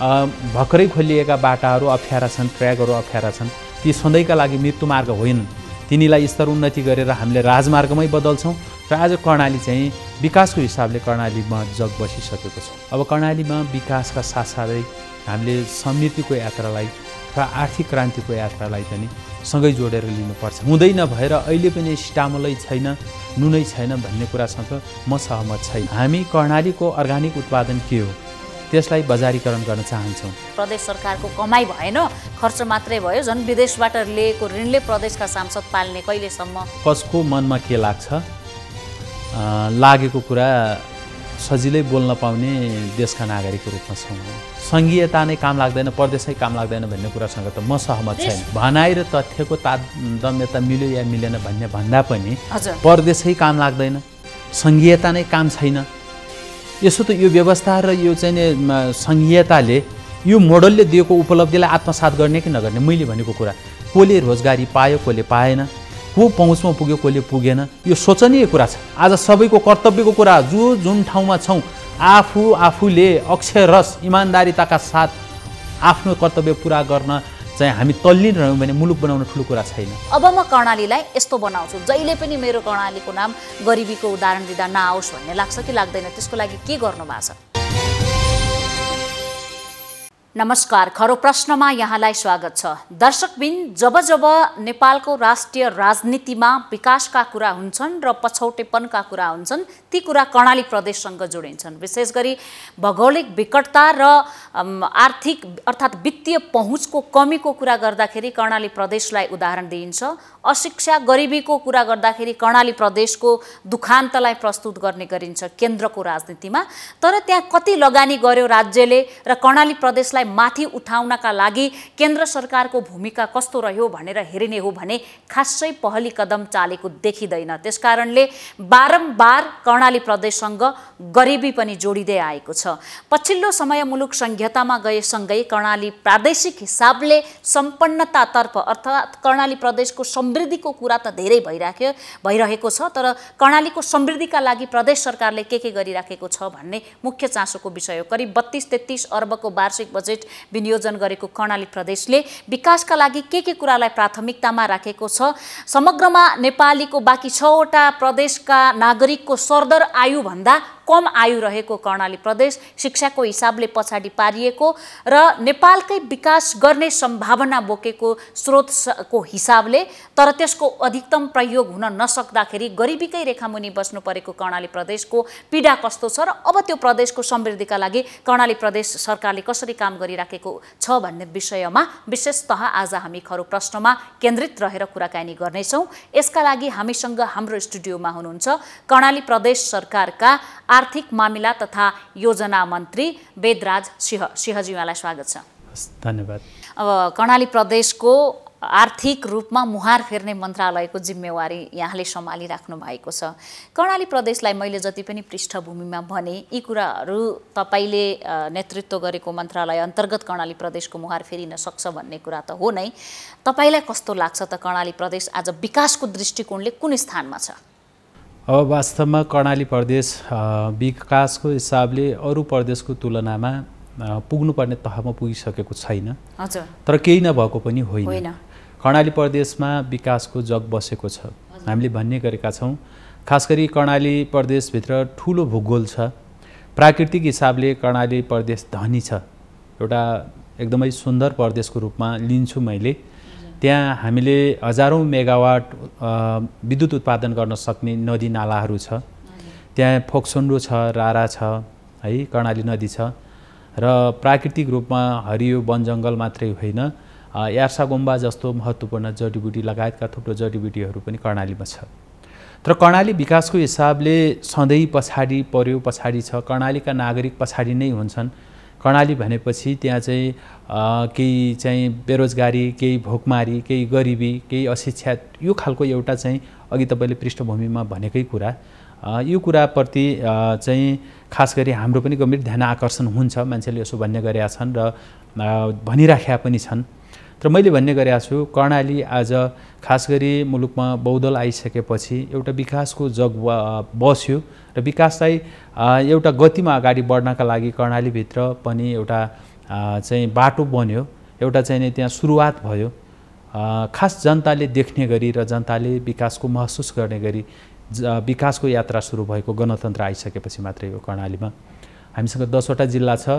भर्खरै खोलिएका बाटाहरू अप्ठ्यारा छन् ट्र्याकहरू अप्ठ्यारा छन् ती सधैँका लागि मृत्युमार्ग होइन तिनीलाई स्तर उन्नति गरेर हामीले राजमार्गमै बदल्छौँ र आज कर्णाली चाहिँ विकासको हिसाबले कर्णालीमा जग बसिसकेको छ अब कर्णालीमा विकासका साथसाथै हामीले समृद्धिको यात्रालाई र आर्थिक क्रान्तिको यात्रालाई पनि सँगै जोडेर लिनुपर्छ हुँदैन भएर अहिले पनि स्टामलै छैन नुनै छैन भन्ने कुरासँग म सहमत छैन हामी कर्णालीको अर्ग्यानिक उत्पादन के हो त्यसलाई बजारीकरण गर्न चाहन्छौँ प्रदेश सरकारको कमाइ भएन खर्च मात्रै भयो झन् विदेशबाट लिएको ऋणले प्रदेशका सांसद पाल्ने कहिलेसम्म कसको मनमा के लाग्छ लागेको कुरा सजिलै बोल्न पाउने देशका नागरिकको रूपमा छौँ सङ्घीयता नै काम लाग्दैन परदेशै काम लाग्दैन भन्ने कुरासँग त म सहमत छैन भनाइ र तथ्यको तादम्यता मिल्यो या मिलेन भन्ने भन्दा पनि परदेशै काम लाग्दैन सङ्घीयता नै काम छैन यसो त यो व्यवस्था र यो चाहिँ सङ्घीयताले यो मोडलले दिएको उपलब्धिलाई आत्मसात गर्ने कि नगर्ने मैले भनेको कुरा कसले रोजगारी पायो कसले पाएन को पहुँचमा पुग्यो कसले पुगेन यो सोचनीय कुरा छ आज सबैको कर्तव्यको कुरा जो जुन ठाउँमा छौँ आफू आफूले अक्षरस इमान्दारिताका साथ आफ्नो कर्तव्य पुरा गर्न चाहिँ हामी तल्ली रह्यौँ भने मुलुक बनाउन ठुलो कुरा छैन अब म कर्णालीलाई यस्तो बनाउँछु जहिले पनि मेरो कर्णालीको नाम गरिबीको उदाहरण दिँदा नआओस् भन्ने लाग्छ कि लाग्दैन त्यसको लागि के गर्नु भएको छ नमस्कार खरो प्रश्नमा यहाँलाई स्वागत छ दर्शकबिन जब जब नेपालको राष्ट्रिय राजनीतिमा विकासका कुरा हुन्छन् र पछौटेपनका कुरा हुन्छन् ती कुरा कर्णाली प्रदेशसँग जोडिन्छन् विशेष गरी भौगोलिक विकटता र आर्थिक अर्थात् वित्तीय पहुँचको कमीको कुरा गर्दाखेरि कर्णाली प्रदेशलाई उदाहरण दिइन्छ अशिक्षा गरिबीको कुरा गर्दाखेरि कर्णाली प्रदेशको दुखान्तलाई प्रस्तुत गर्ने गरिन्छ केन्द्रको राजनीतिमा तर त्यहाँ कति लगानी गर्यो राज्यले र कर्णाली प्रदेशलाई माथि उठाउनका लागि केन्द्र सरकारको भूमिका कस्तो रह्यो भनेर हेरिने हो भने खासै पहली कदम चालेको देखिँदैन त्यसकारणले बारम्बार कर्णाली प्रदेशसँग गरिबी पनि जोडिँदै आएको छ पछिल्लो समय मुलुक संहितामा गएसँगै कर्णाली प्रादेशिक हिसाबले सम्पन्नतातर्फ अर्थात् कर्णाली प्रदेशको संवेद समृद्धिको कुरा त धेरै भइराख्यो भइरहेको छ तर कर्णालीको समृद्धिका लागि प्रदेश सरकारले के के गरिराखेको छ भन्ने मुख्य चासोको विषय हो करिब बत्तिस तेत्तिस अर्बको वार्षिक बजेट विनियोजन गरेको कर्णाली प्रदेशले विकासका लागि के के कुरालाई प्राथमिकतामा राखेको छ समग्रमा नेपालीको बाँकी छवटा प्रदेशका नागरिकको सरदर आयुभन्दा कम आयु रहेको कर्णाली प्रदेश शिक्षाको हिसाबले पछाडि पारिएको र नेपालकै विकास गर्ने सम्भावना बोकेको स्रोतको हिसाबले तर त्यसको अधिकतम प्रयोग हुन नसक्दाखेरि गरिबीकै रेखामुनि बस्नु परेको कर्णाली प्रदेशको पीडा कस्तो छ र अब त्यो प्रदेशको समृद्धिका लागि कर्णाली प्रदेश सरकारले कसरी काम गरिराखेको छ भन्ने विषयमा विशेषतः आज हामी खरु प्रश्नमा केन्द्रित रहेर कुराकानी गर्नेछौँ यसका लागि हामीसँग हाम्रो स्टुडियोमा हुनुहुन्छ कर्णाली प्रदेश सरकारका आर्थिक मामिला तथा योजना मन्त्री वेदराज सिंह सिंहजी उहाँलाई स्वागत छ धन्यवाद अब कर्णाली प्रदेशको आर्थिक रूपमा मुहार फेर्ने मन्त्रालयको जिम्मेवारी यहाँले सम्हालिराख्नु भएको छ कर्णाली प्रदेशलाई मैले जति पनि पृष्ठभूमिमा भने यी कुराहरू तपाईँले नेतृत्व गरेको मन्त्रालय अन्तर्गत कर्णाली प्रदेशको मुहार फेरिन सक्छ भन्ने कुरा त हो नै तपाईँलाई कस्तो लाग्छ त कर्णाली प्रदेश आज विकासको दृष्टिकोणले कुन स्थानमा छ अब वास्तवमा कर्णाली प्रदेश विकासको हिसाबले अरू प्रदेशको तुलनामा पुग्नुपर्ने तहमा पुगिसकेको छैन तर केही नभएको पनि होइन कर्णाली प्रदेशमा विकासको जग बसेको छ हामीले भन्ने गरेका छौँ खास गरी कर्णाली प्रदेशभित्र ठुलो भूगोल छ प्राकृतिक हिसाबले कर्णाली प्रदेश धनी छ एउटा एकदमै सुन्दर प्रदेशको रूपमा लिन्छु मैले त्यहाँ हामीले हजारौँ मेगावाट विद्युत उत्पादन गर्न सक्ने नदी नालाहरू छ त्यहाँ फोक्सोन्डो छ रारा छ है कर्णाली नदी छ र प्राकृतिक रूपमा हरियो वन मात्रै होइन यार्सा गुम्बा जस्तो महत्त्वपूर्ण जडीबुटी लगायतका थुप्रो जडीबुटीहरू पनि कर्णालीमा छ तर कर्णाली विकासको हिसाबले सधैँ पछाडि पर्यो पछाडि छ कर्णालीका नागरिक पछाडि नै हुन्छन् कर्णाली भनेपछि त्यहाँ चाहिँ केही चाहिँ बेरोजगारी केही भोकमारी केही गरिबी केही अशिक्षा यो खालको एउटा चाहिँ अघि तपाईँले पृष्ठभूमिमा भनेकै कुरा यो कुराप्रति चाहिँ खास गरी हाम्रो पनि गम्भीर ध्यान आकर्षण हुन्छ मान्छेले यसो भन्ने गरेका छन् र भनिराखेका पनि छन् तर मैले भन्ने गरेका छु कर्णाली आज खास गरी मुलुकमा बौद्धल आइसकेपछि एउटा विकासको जग बस्यो र विकासलाई एउटा गतिमा अगाडि बढ्नका लागि कर्णालीभित्र पनि एउटा चाहिँ बाटो बन्यो एउटा चाहिँ नि त्यहाँ सुरुवात भयो खास जनताले देख्ने गरी र जनताले विकासको महसुस गर्ने गरी विकासको यात्रा सुरु भएको गणतन्त्र आइसकेपछि मात्रै हो कर्णालीमा हामीसँग दसवटा जिल्ला छ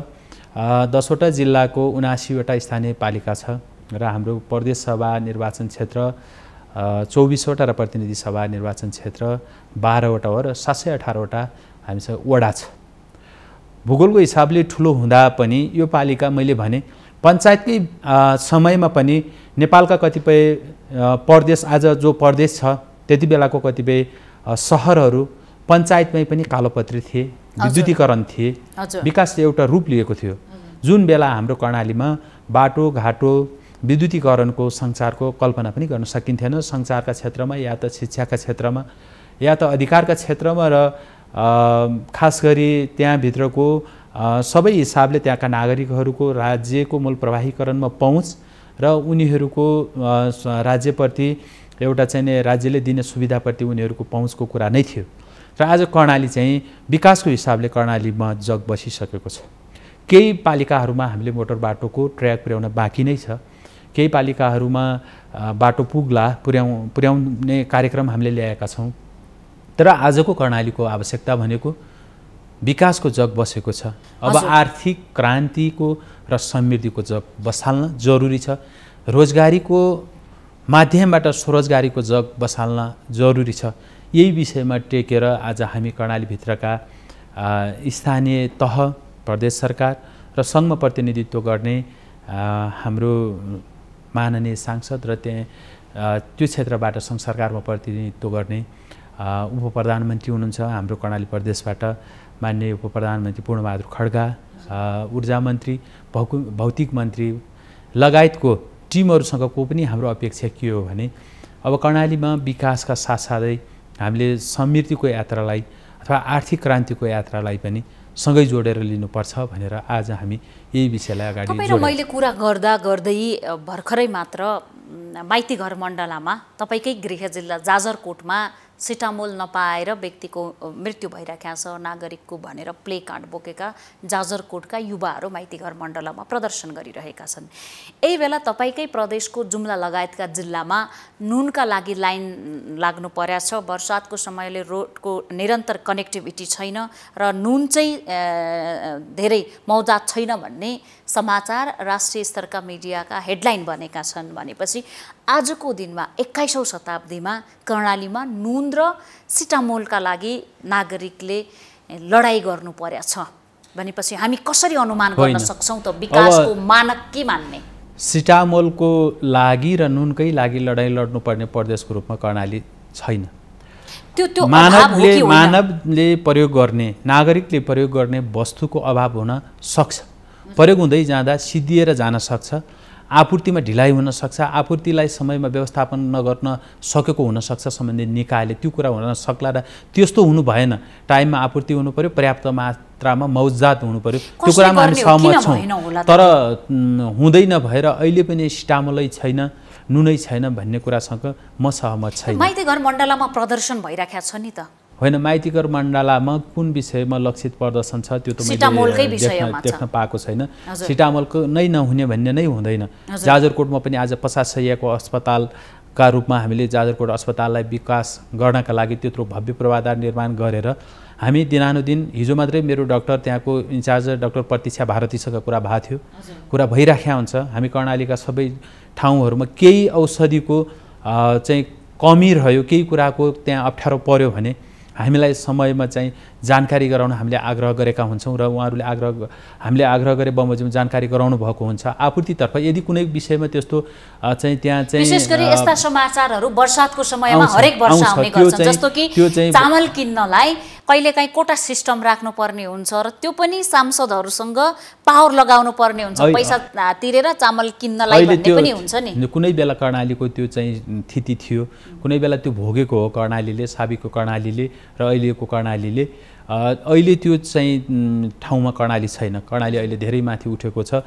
दसवटा जिल्लाको उनासीवटा स्थानीय पालिका छ र हाम्रो प्रदेश सभा निर्वाचन क्षेत्र चौबिसवटा र प्रतिनिधि सभा निर्वाचन क्षेत्र बाह्रवटा हो र सात सय अठारवटा हामीसँग वडा छ भूगोलको हिसाबले ठुलो हुँदा पनि यो पालिका मैले भने पञ्चायतकै समयमा पनि नेपालका कतिपय प्रदेश आज जो प्रदेश छ त्यति बेलाको कतिपय सहरहरू पञ्चायतमै पनि कालोपत्री थिए विद्युतीकरण थिए विकासले एउटा रूप लिएको थियो जुन बेला हाम्रो कर्णालीमा बाटो घाटो विद्युतीकरणको संसारको कल्पना पनि गर्न सकिन्थेन संसारका क्षेत्रमा या त शिक्षाका क्षेत्रमा या त अधिकारका क्षेत्रमा र खास गरी त्यहाँभित्रको सबै हिसाबले त्यहाँका नागरिकहरूको राज्यको मूल प्रवाहीकरणमा पहुँच र उनीहरूको राज्यप्रति एउटा चाहिँ राज्यले दिने सुविधाप्रति उनीहरूको पहुँचको कुरा नै थियो र आज कर्णाली चाहिँ विकासको हिसाबले कर्णालीमा जग बसिसकेको छ केही पालिकाहरूमा हामीले मोटर बाटोको ट्र्याक पुर्याउन बाँकी नै छ केही पालिकाहरूमा बाटो पुग्ला पुर्याउ पुर्याउने कार्यक्रम हामीले ल्याएका छौँ तर आजको कर्णालीको आवश्यकता भनेको विकासको जग बसेको छ अब आर्थिक क्रान्तिको र समृद्धिको जग बसाल्न जरुरी छ रोजगारीको माध्यमबाट स्वरोजगारीको जग बसाल्न जरुरी छ यही विषयमा टेकेर आज हामी कर्णालीभित्रका स्थानीय तह प्रदेश सरकार र सङ्घमा प्रतिनिधित्व गर्ने हाम्रो माननीय सांसद र त्यहाँ त्यो क्षेत्रबाट सङ्घ सरकारमा प्रतिनिधित्व गर्ने उप प्रधानमन्त्री हुनुहुन्छ हाम्रो कर्णाली प्रदेशबाट माननीय उप प्रधानमन्त्री पूर्णबहादुर खड्गा ऊर्जा मन्त्री भौकु भौतिक मन्त्री लगायतको टिमहरूसँगको पनि हाम्रो अपेक्षा के हो भने अब कर्णालीमा विकासका साथसाथै हामीले समृद्धिको यात्रालाई अथवा आर्थिक क्रान्तिको यात्रालाई पनि सँगै जोडेर लिनुपर्छ भनेर आज हामी यही विषयलाई अगाडि मैले कुरा गर्दा गर्दै भर्खरै मात्र माइती घर मण्डलामा तपाईँकै गृह जिल्ला जाजरकोटमा सिटामोल नपाएर व्यक्तिको मृत्यु भइराखेको छ नागरिकको भनेर प्ले कार्ड बोकेका जाजरकोटका युवाहरू माइतीघर मण्डलमा प्रदर्शन गरिरहेका छन् यही बेला तपाईँकै प्रदेशको जुम्ला लगायतका जिल्लामा नुनका लागि लाइन लाग्नु पर्या छ वर्षातको समयले रोडको निरन्तर कनेक्टिभिटी छैन र नुन चाहिँ धेरै मौजात छैन भन्ने समाचार राष्ट्रिय स्तरका मिडियाका हेडलाइन बनेका छन् भनेपछि आजको दिनमा एक्काइसौँ शताब्दीमा कर्णालीमा नुन र सिटामोलका लागि नागरिकले लडाइँ गर्नु पर्या छ भनेपछि हामी कसरी अनुमान गर्न सक्छौँ त विकासको मानक के मान्ने सिटामोलको लागि र नुनकै लागि लडाइँ लड्नुपर्ने प्रदेशको रूपमा कर्णाली छैन त्यो त्यो मानवले मानवले प्रयोग गर्ने नागरिकले प्रयोग गर्ने वस्तुको अभाव हुन सक्छ प्रयोग हुँदै जाँदा सिद्धिएर जान सक्छ आपूर्तिमा ढिलाइ हुनसक्छ आपूर्तिलाई समयमा व्यवस्थापन नगर्न सकेको हुनसक्छ सम्बन्धित निकायले त्यो कुरा हुन सक्ला र त्यस्तो हुनु भएन टाइममा आपूर्ति हुनु पऱ्यो पर्याप्त मात्रामा मौजात हुनु पऱ्यो त्यो कुरामा हामी सहमत छौँ तर हुँदैन भएर अहिले पनि स्टामलै छैन नुनै छैन भन्ने कुरासँग म सहमत छैन माइती घर मण्डलामा प्रदर्शन भइराखेको छ नि त होइन माइतीकर मण्डलामा कुन विषयमा लक्षित प्रदर्शन छ त्यो त मैले देख्न देख्न पाएको छैन सिटामोलको नै नहुने भन्ने नै हुँदैन जाजरकोटमा पनि आज पचास सयको अस्पताल का रूपमा हामीले जाजरकोट अस्पताललाई विकास गर्नका लागि त्यत्रो भव्य पूर्वाधार निर्माण गरेर हामी दिनानुदिन हिजो मात्रै मेरो डक्टर त्यहाँको इन्चार्ज डक्टर प्रतीक्षा भारतीसँग कुरा भएको थियो कुरा भइराख्या हुन्छ हामी कर्णालीका सबै ठाउँहरूमा केही औषधिको चाहिँ कमी रह्यो केही कुराको त्यहाँ अप्ठ्यारो पर्यो भने हामीलाई समयमा चाहिँ जानकारी गराउन हामीले आग्रह गरेका हुन्छौँ र उहाँहरूले आग्रह हामीले आग्रह गरे बमोजिम जानकारी गराउनु भएको हुन्छ आपूर्तितर्फ यदि कुनै विषयमा त्यस्तो चाहिँ त्यहाँ चाहिँ विशेष गरी यस्ता समाचारहरू बर्सातको समयमा हरेक वर्ष आउने गर्छ जस्तो कि चामल किन्नलाई कहिलेकाहीँ कोटा सिस्टम राख्नुपर्ने हुन्छ र त्यो पनि सांसदहरूसँग पावर लगाउनु पर्ने हुन्छ पैसा तिरेर चामल किन्नलाई भन्ने पनि हुन्छ नि कुनै बेला कर्णालीको त्यो चाहिँ स्थिति थियो कुनै बेला त्यो भोगेको हो कर्णालीले साबिकको कर्णालीले र अहिलेको कर्णालीले अहिले त्यो चाहिँ ठाउँमा कर्णाली छैन कर्णाली अहिले धेरै माथि उठेको छ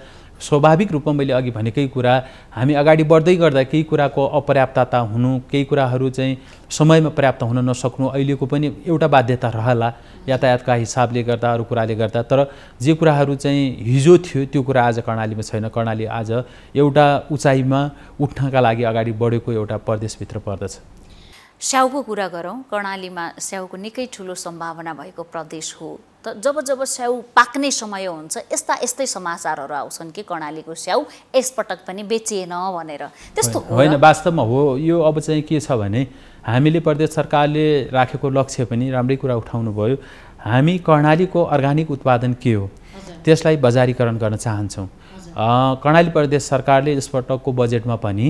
स्वाभाविक रूपमा मैले अघि भनेकै कुरा हामी अगाडि बढ्दै गर्दा केही कुराको अपर्याप्तता हुनु केही कुराहरू चाहिँ समयमा पर्याप्त हुन नसक्नु अहिलेको पनि एउटा बाध्यता रहला यातायातका हिसाबले गर्दा अरू कुराले गर्दा तर जे कुराहरू चाहिँ हिजो थियो त्यो कुरा आज कर्णालीमा छैन कर्णाली आज एउटा उचाइमा उठ्नका लागि अगाडि बढेको एउटा प्रदेशभित्र पर्दछ स्याउको कुरा गरौँ कर्णालीमा स्याउको निकै ठुलो सम्भावना भएको प्रदेश हो त जब जब स्याउ पाक्ने समय हुन्छ यस्ता यस्तै समाचारहरू आउँछन् कि कर्णालीको स्याउ यसपटक पनि बेचिएन भनेर त्यस्तो होइन वास्तवमा हो यो अब चाहिँ के छ भने हामीले प्रदेश सरकारले राखेको लक्ष्य पनि राम्रै कुरा उठाउनु भयो हामी कर्णालीको अर्ग्यानिक उत्पादन के हो त्यसलाई बजारीकरण गर्न चाहन्छौँ कर्णाली प्रदेश सरकारले यसपटकको बजेटमा पनि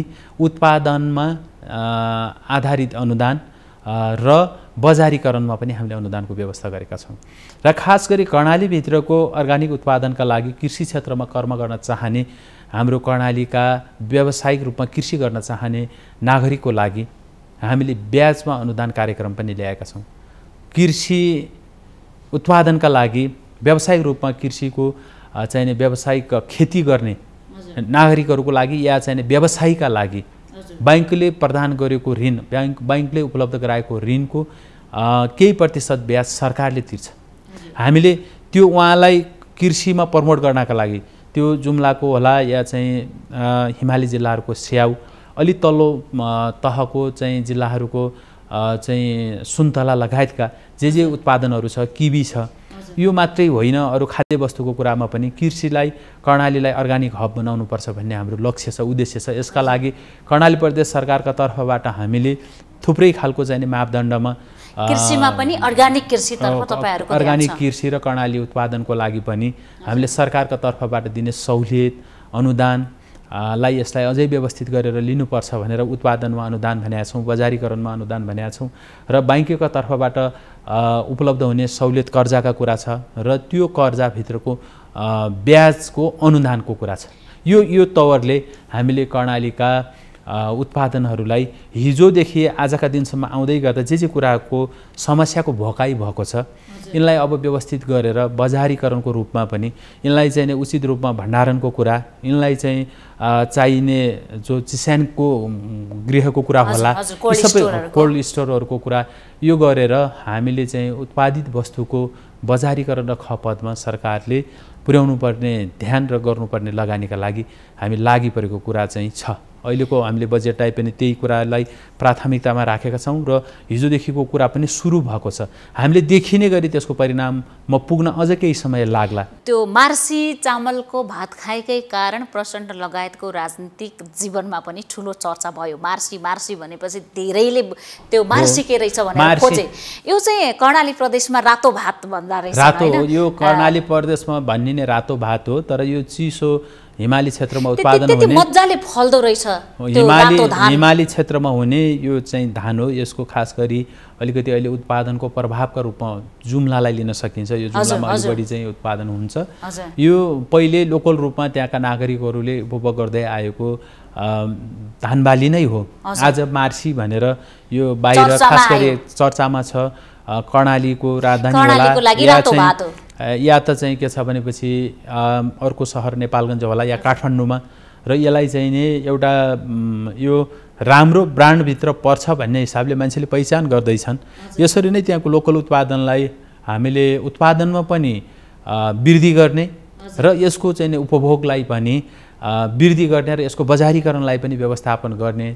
उत्पादनमा आधारित अनुदान र बजारीकरणमा पनि हामीले अनुदानको व्यवस्था गरेका छौँ र खास गरी कर्णालीभित्रको अर्ग्यानिक उत्पादनका लागि कृषि क्षेत्रमा कर्म गर्न चाहने हाम्रो कर्णालीका व्यावसायिक रूपमा कृषि गर्न चाहने नागरिकको लागि हामीले ब्याजमा अनुदान कार्यक्रम पनि ल्याएका छौँ कृषि उत्पादनका लागि व्यावसायिक रूपमा कृषिको चाहिने व्यावसायिक खेती गर्ने नागरिकहरूको लागि या चाहिने व्यवसायीका लागि ब्याङ्कले प्रदान गरेको ऋण ब्याङ्क ब्याङ्कले उपलब्ध गराएको ऋणको केही प्रतिशत ब्याज सरकारले तिर्छ हामीले त्यो उहाँलाई कृषिमा प्रमोट गर्नका लागि त्यो जुम्लाको होला या चाहिँ हिमाली जिल्लाहरूको स्याउ अलि तल्लो तहको चाहिँ जिल्लाहरूको चाहिँ सुन्तला लगायतका जे जे उत्पादनहरू छ किबी छ यो मात्रै होइन अरू खाद्य वस्तुको कुरामा पनि कृषिलाई कर्णालीलाई अर्ग्यानिक हब बनाउनुपर्छ भन्ने हाम्रो लक्ष्य छ उद्देश्य छ यसका लागि कर्णाली प्रदेश सरकारका तर्फबाट हामीले थुप्रै खालको चाहिँ मापदण्डमा कृषिमा पनि अर्ग्यानिक कृषि तपाईँहरूको अर्ग्यानिक कृषि र कर्णाली उत्पादनको लागि पनि हामीले सरकारका तर्फबाट दिने सहुलियत अनुदान लाई यसलाई अझै व्यवस्थित गरेर लिनुपर्छ भनेर उत्पादनमा अनुदान भनेका छौँ बजारीकरणमा अनुदान भनेका छौँ र ब्याङ्कको तर्फबाट उपलब्ध हुने सहुलियत कर्जाका कुरा छ र त्यो कर्जाभित्रको ब्याजको अनुदानको कुरा छ यो यो तवरले हामीले कर्णालीका उत्पादनहरूलाई हिजोदेखि आजका दिनसम्म आउँदै गर्दा जे जे कुराको समस्याको भोकाइ भएको छ यिनलाई अब व्यवस्थित गरेर बजारीकरणको रूपमा पनि यिनलाई चाहिँ उचित रूपमा भण्डारणको कुरा यिनलाई चाहिँ चाहिने जो चिस्यानको गृहको कुरा होला यी सबै कोल्ड स्टोरहरूको कुरा यो गरेर हामीले चाहिँ उत्पादित वस्तुको बजारीकरण र खपतमा सरकारले पर्ने ध्यान र गर्नुपर्ने लगानीका लागि हामी लागि परेको कुरा चाहिँ छ अहिलेको हामीले बजेट टाइप पनि त्यही कुरालाई प्राथमिकतामा राखेका छौँ र हिजोदेखिको कुरा पनि सुरु भएको छ हामीले देखिने गरी त्यसको परिणाममा पुग्न अझ केही समय लाग्ला त्यो मार्सी चामलको भात खाएकै कारण प्रचण्ड लगायतको राजनीतिक जीवनमा पनि ठुलो चर्चा भयो मार्सी मार्सी भनेपछि धेरैले त्यो मार्सी के रहेछ भनेर खोजे यो चाहिँ कर्णाली प्रदेशमा रातो भात भन्दा रहेछ रातो यो कर्णाली प्रदेशमा भन्ने रातो भात हो तर यो चिसो हिमाली क्षेत्रमा उत्पादन हुने मजाले फल्दो रहेछ हिमाली हिमाली क्षेत्रमा हुने यो चाहिँ धान हो यसको खास गरी अलिकति अहिले उत्पादनको प्रभावका रूपमा जुम्लालाई लिन सकिन्छ यो जुम्लामा अलिक बढी चाहिँ उत्पादन हुन्छ यो पहिले लोकल रूपमा त्यहाँका नागरिकहरूले उपभोग गर्दै आएको धानबाली नै हो आज मार्सी भनेर यो बाहिर खास गरी चर्चामा छ कर्णालीको राजधानी होला या त चाहिँ के छ भनेपछि अर्को सहर नेपालगञ्ज होला या काठमाडौँमा र यसलाई चाहिँ नि एउटा यो राम्रो ब्रान्डभित्र पर्छ भन्ने हिसाबले मान्छेले पहिचान गर्दैछन् यसरी नै त्यहाँको लोकल उत्पादनलाई हामीले उत्पादनमा पनि वृद्धि गर्ने र यसको चाहिँ उपभोगलाई पनि वृद्धि गर्ने र यसको बजारीकरणलाई पनि व्यवस्थापन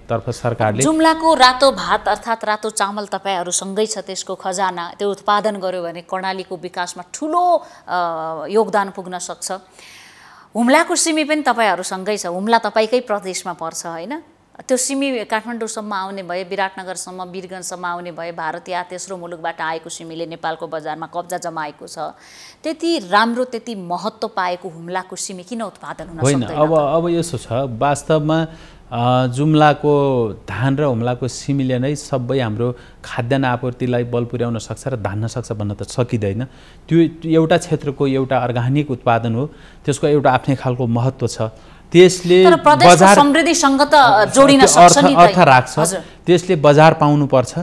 तर्फ सरकारले जुम्लाको रातो भात अर्थात् रातो चामल तपाईँहरूसँगै छ त्यसको खजाना त्यो उत्पादन गर्यो भने कर्णालीको विकासमा ठुलो योगदान पुग्न सक्छ हुम्लाको सिमी पनि तपाईँहरूसँगै छ हुम्ला तपाईँकै प्रदेशमा पर्छ होइन त्यो सिमी काठमाडौँसम्म आउने भए विराटनगरसम्म वीरगन्जसम्म आउने भए भारत तेस्रो मुलुकबाट आएको सिमीले नेपालको बजारमा कब्जा जमाएको छ त्यति राम्रो त्यति महत्त्व पाएको हुम्लाको सिमी किन उत्पादन हुन होइन अब अब यसो छ वास्तवमा जुम्लाको धान र हुम्लाको सिमीले नै सबै हाम्रो खाद्यान्न आपूर्तिलाई बल पुर्याउन सक्छ र धान्न सक्छ भन्न त सकिँदैन त्यो एउटा क्षेत्रको एउटा अर्ग्यानिक उत्पादन हो त्यसको एउटा आफ्नै खालको महत्त्व छ त्यसले समृद्धिसँग त जोडिन सक्छ अर्थ राख्छ त्यसले बजार पाउनुपर्छ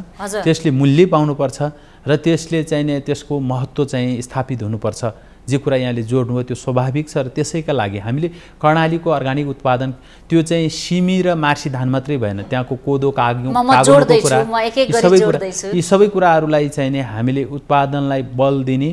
त्यसले मूल्य पाउनुपर्छ र त्यसले नि त्यसको महत्त्व चाहिँ स्थापित हुनुपर्छ जे कुरा यहाँले जोड्नु हो त्यो स्वाभाविक छ र त्यसैका लागि हामीले कर्णालीको अर्ग्यानिक उत्पादन त्यो चाहिँ सिमी र मार्सी धान मात्रै भएन त्यहाँको कोदो काग कुरा यी सबै कुरा यी सबै कुराहरूलाई चाहिँ नि हामीले उत्पादनलाई बल दिने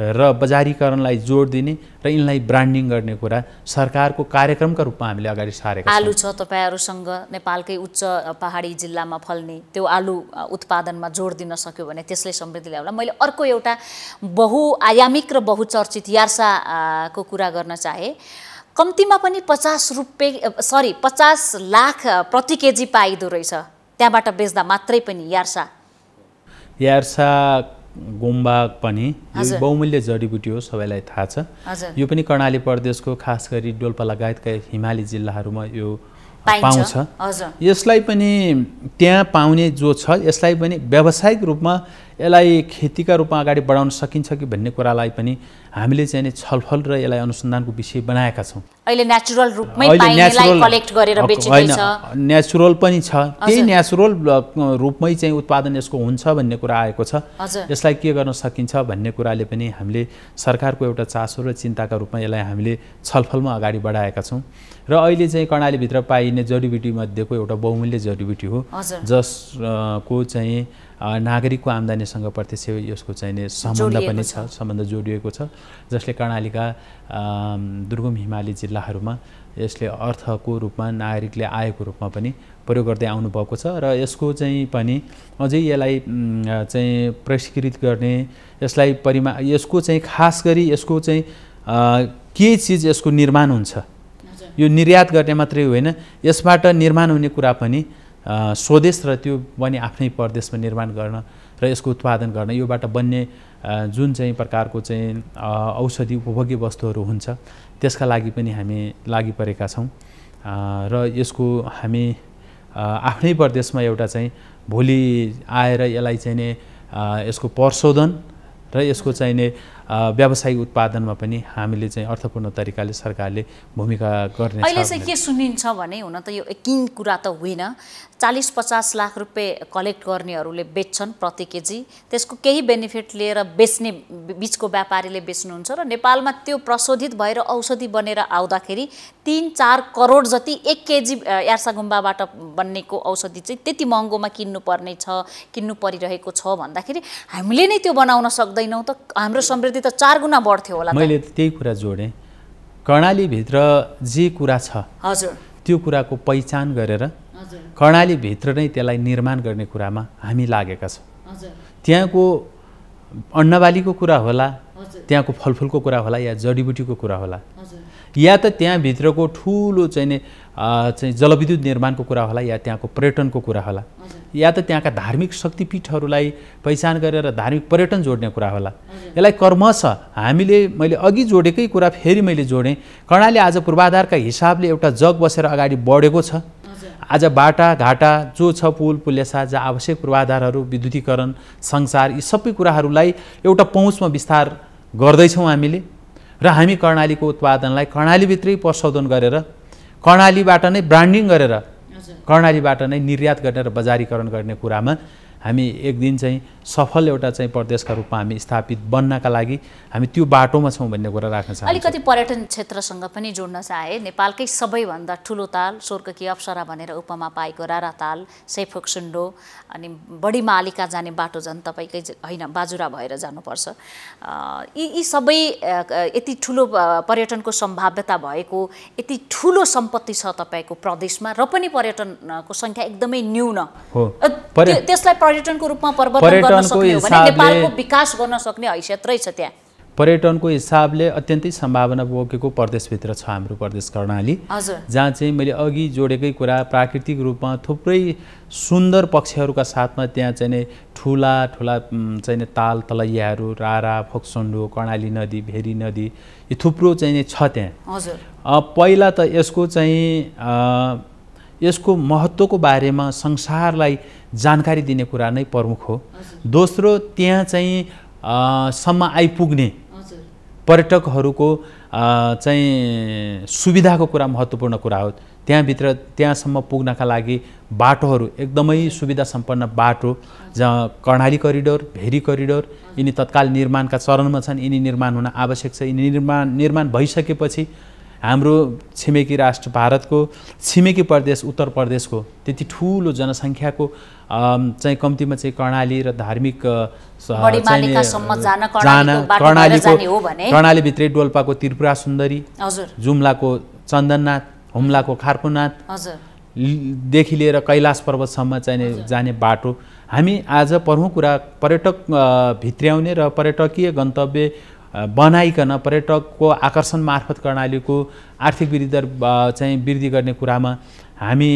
र बजारीकरणलाई जोड दिने र यिनलाई ब्रान्डिङ गर्ने कुरा सरकारको कार्यक्रमका रूपमा हामीले अगाडि सारेका आलु छ तपाईँहरूसँग नेपालकै उच्च पहाडी जिल्लामा फल्ने त्यो आलु उत्पादनमा जोड दिन सक्यो भने त्यसले समृद्धि ल्याउला मैले अर्को एउटा बहुआयामिक र बहुचर्चित यार्साको कुरा गर्न चाहे कम्तीमा पनि पचास रुपियाँ सरी पचास लाख प्रति केजी पाइदो रहेछ त्यहाँबाट बेच्दा मात्रै पनि यार्सा यार्सा गुम्बा पनि यो बहुमूल्य जडीबुटी हो सबैलाई थाहा छ यो पनि कर्णाली प्रदेशको खास गरी डोल्पा लगायतका हिमाली जिल्लाहरूमा यो पाउँछ यसलाई पनि त्यहाँ पाउने जो छ यसलाई पनि व्यावसायिक रूपमा यसलाई खेतीका रूपमा अगाडि बढाउन सकिन्छ कि भन्ने कुरालाई पनि हामीले चाहिँ छलफल र यसलाई अनुसन्धानको विषय बनाएका छौँ अहिले नेचुरल रूपमै होइन नेचुरल पनि छ त्यही नेचुरल रूपमै चाहिँ उत्पादन यसको हुन्छ भन्ने कुरा आएको छ यसलाई के गर्न सकिन्छ भन्ने कुराले पनि हामीले सरकारको एउटा चासो र चिन्ताका रूपमा यसलाई हामीले छलफलमा अगाडि बढाएका छौँ र अहिले चाहिँ कर्णालीभित्र पाइने जडीबुटीमध्येको मध्येको एउटा बहुमूल्य जडीबुटी हो जसको चाहिँ नागरिकको आम्दानीसँग प्रत्यक्ष यसको चाहिने सम्बन्ध पनि छ सम्बन्ध जोडिएको छ जसले कर्णालीका दुर्गम हिमाली जिल्लाहरूमा यसले अर्थको रूपमा नागरिकले आएको रूपमा पनि प्रयोग गर्दै आउनुभएको छ र यसको चाहिँ पनि अझै यसलाई चाहिँ परिष्कृत गर्ने यसलाई परिमा यसको चाहिँ खास गरी यसको चाहिँ के चिज यसको निर्माण हुन्छ यो निर्यात गर्ने मात्रै होइन यसबाट निर्माण हुने कुरा पनि स्वदेश र त्यो पनि आफ्नै परदेशमा निर्माण गर्न र यसको उत्पादन गर्न योबाट बन्ने जुन चाहिँ प्रकारको चाहिँ औषधि उपभोग्य वस्तुहरू हुन्छ त्यसका लागि पनि हामी लागि परेका छौँ र यसको हामी आफ्नै प्रदेशमा एउटा चाहिँ भोलि आएर यसलाई चाहिँ यसको प्रशोधन र यसको चाहिने व्यावसायिक उत्पादनमा पनि हामीले चाहिँ अर्थपूर्ण तरिकाले सरकारले भूमिका गर्ने अहिले चाहिँ के सुनिन्छ भने हुन त यो एकिन कुरा त होइन चालिस पचास लाख रुपियाँ कलेक्ट गर्नेहरूले बेच्छन् प्रति केजी त्यसको केही बेनिफिट लिएर बेच्ने बिचको व्यापारीले बेच्नुहुन्छ र नेपालमा त्यो प्रशोधित भएर औषधि बनेर आउँदाखेरि तिन चार करोड जति एक केजी यार्सा गुम्बाबाट बन्नेको औषधि चाहिँ त्यति महँगोमा किन्नुपर्ने छ किन्नु परिरहेको छ भन्दाखेरि हामीले नै त्यो बनाउन सक्दैनौँ त हाम्रो समृद्धि त चार गुणा बढ्थ्यो होला मैले त्यही कुरा जोडेँ कर्णालीभित्र जे कुरा छ हजुर त्यो कुराको पहिचान गरेर कर्णालीभित्र नै त्यसलाई निर्माण गर्ने कुरामा हामी लागेका छौँ त्यहाँको अन्नबालीको कुरा होला त्यहाँको फलफुलको कुरा होला या जडीबुटीको कुरा होला या त त्यहाँभित्रको ठुलो चाहिने चाहिँ जलविद्युत निर्माणको कुरा होला या त्यहाँको पर्यटनको कुरा होला या त त्यहाँका धार्मिक शक्तिपीठहरूलाई पहिचान गरेर धार्मिक पर्यटन जोड्ने कुरा होला यसलाई कर्म छ हामीले मैले अघि जोडेकै कुरा फेरि मैले जोडेँ कर्णाली आज पूर्वाधारका हिसाबले एउटा जग बसेर अगाडि बढेको छ आज बाटा घाटा जो छ पुल पुलेसा जहाँ आवश्यक पूर्वाधारहरू विद्युतीकरण संसार यी सबै कुराहरूलाई एउटा पहुँचमा विस्तार गर्दैछौँ हामीले र हामी कर्णालीको उत्पादनलाई कर्णालीभित्रै प्रशोधन गरेर कर्णालीबाट नै ब्रान्डिङ गरेर कर्णालीबाट नै निर्यात गर्ने र बजारीकरण गर्ने कुरामा हामी एक दिन चाहिँ सफल एउटा चाहिँ प्रदेशका रूपमा हामी स्थापित बन्नका लागि हामी त्यो बाटोमा छौँ भन्ने कुरा राख्न चाहन्छौँ अलिकति पर्यटन क्षेत्रसँग पनि जोड्न चाहे नेपालकै सबैभन्दा ठुलो ताल स्वर्गकी अप्सरा भनेर उपमा पाएको रारा ताल सुन्डो अनि बढी मालिका जाने बाटो झन् तपाईँकै होइन बाजुरा भएर जानुपर्छ यी यी सबै यति ठुलो पर्यटनको सम्भाव्यता भएको यति ठुलो सम्पत्ति छ तपाईँको प्रदेशमा र पनि पर्यटनको सङ्ख्या एकदमै न्यून हो त्यसलाई पर्यटनको रूपमा पर्वत पर्यटनको हिसाबले विकास गर्न सक्ने हैसियत रहेछ त्यहाँ पर्यटनको हिसाबले अत्यन्तै सम्भावना बोकेको प्रदेशभित्र छ हाम्रो प्रदेश कर्णाली जहाँ चाहिँ मैले अघि जोडेकै कुरा प्राकृतिक रूपमा थुप्रै सुन्दर पक्षहरूका साथमा त्यहाँ चाहिँ ठुला ठुला चाहिँ ताल तलैयाहरू रारा फोक्सन्डो कर्णाली नदी भेरी नदी यो थुप्रो चाहिँ छ त्यहाँ पहिला त यसको चाहिँ यसको महत्त्वको बारेमा संसारलाई जानकारी दिने कुरा नै प्रमुख हो दोस्रो त्यहाँ चाहिँ सम्म आइपुग्ने पर्यटकहरूको चाहिँ सुविधाको कुरा महत्त्वपूर्ण कुरा हो त्यहाँभित्र त्यहाँसम्म पुग्नका लागि बाटोहरू एकदमै सुविधा सम्पन्न बाटो जहाँ कर्णाली करिडोर भेरी करिडोर यिनी तत्काल निर्माणका चरणमा छन् यिनी निर्माण हुन आवश्यक छ यिनी निर्माण निर्माण भइसकेपछि हाम्रो छिमेकी राष्ट्र भारतको छिमेकी प्रदेश उत्तर प्रदेशको त्यति ठुलो जनसङ्ख्याको चाहिँ कम्तीमा चाहिँ कर्णाली र धार्मिक कर्णालीको कर्णालीभित्रै डोल्पाको त्रिपुरा सुन्दरी जुम्लाको चन्दननाथ हुम्लाको खार्कुनाथ देखि लिएर कैलाश पर्वतसम्म चाहिने जाने बाटो हामी आज पढौँ कुरा पर्यटक भित्र्याउने र पर्यटकीय गन्तव्य बनाइकन पर्यटकको आकर्षण मार्फत कर्णालीको आर्थिक वृद्धि दर चाहिँ वृद्धि गर्ने कुरामा हामी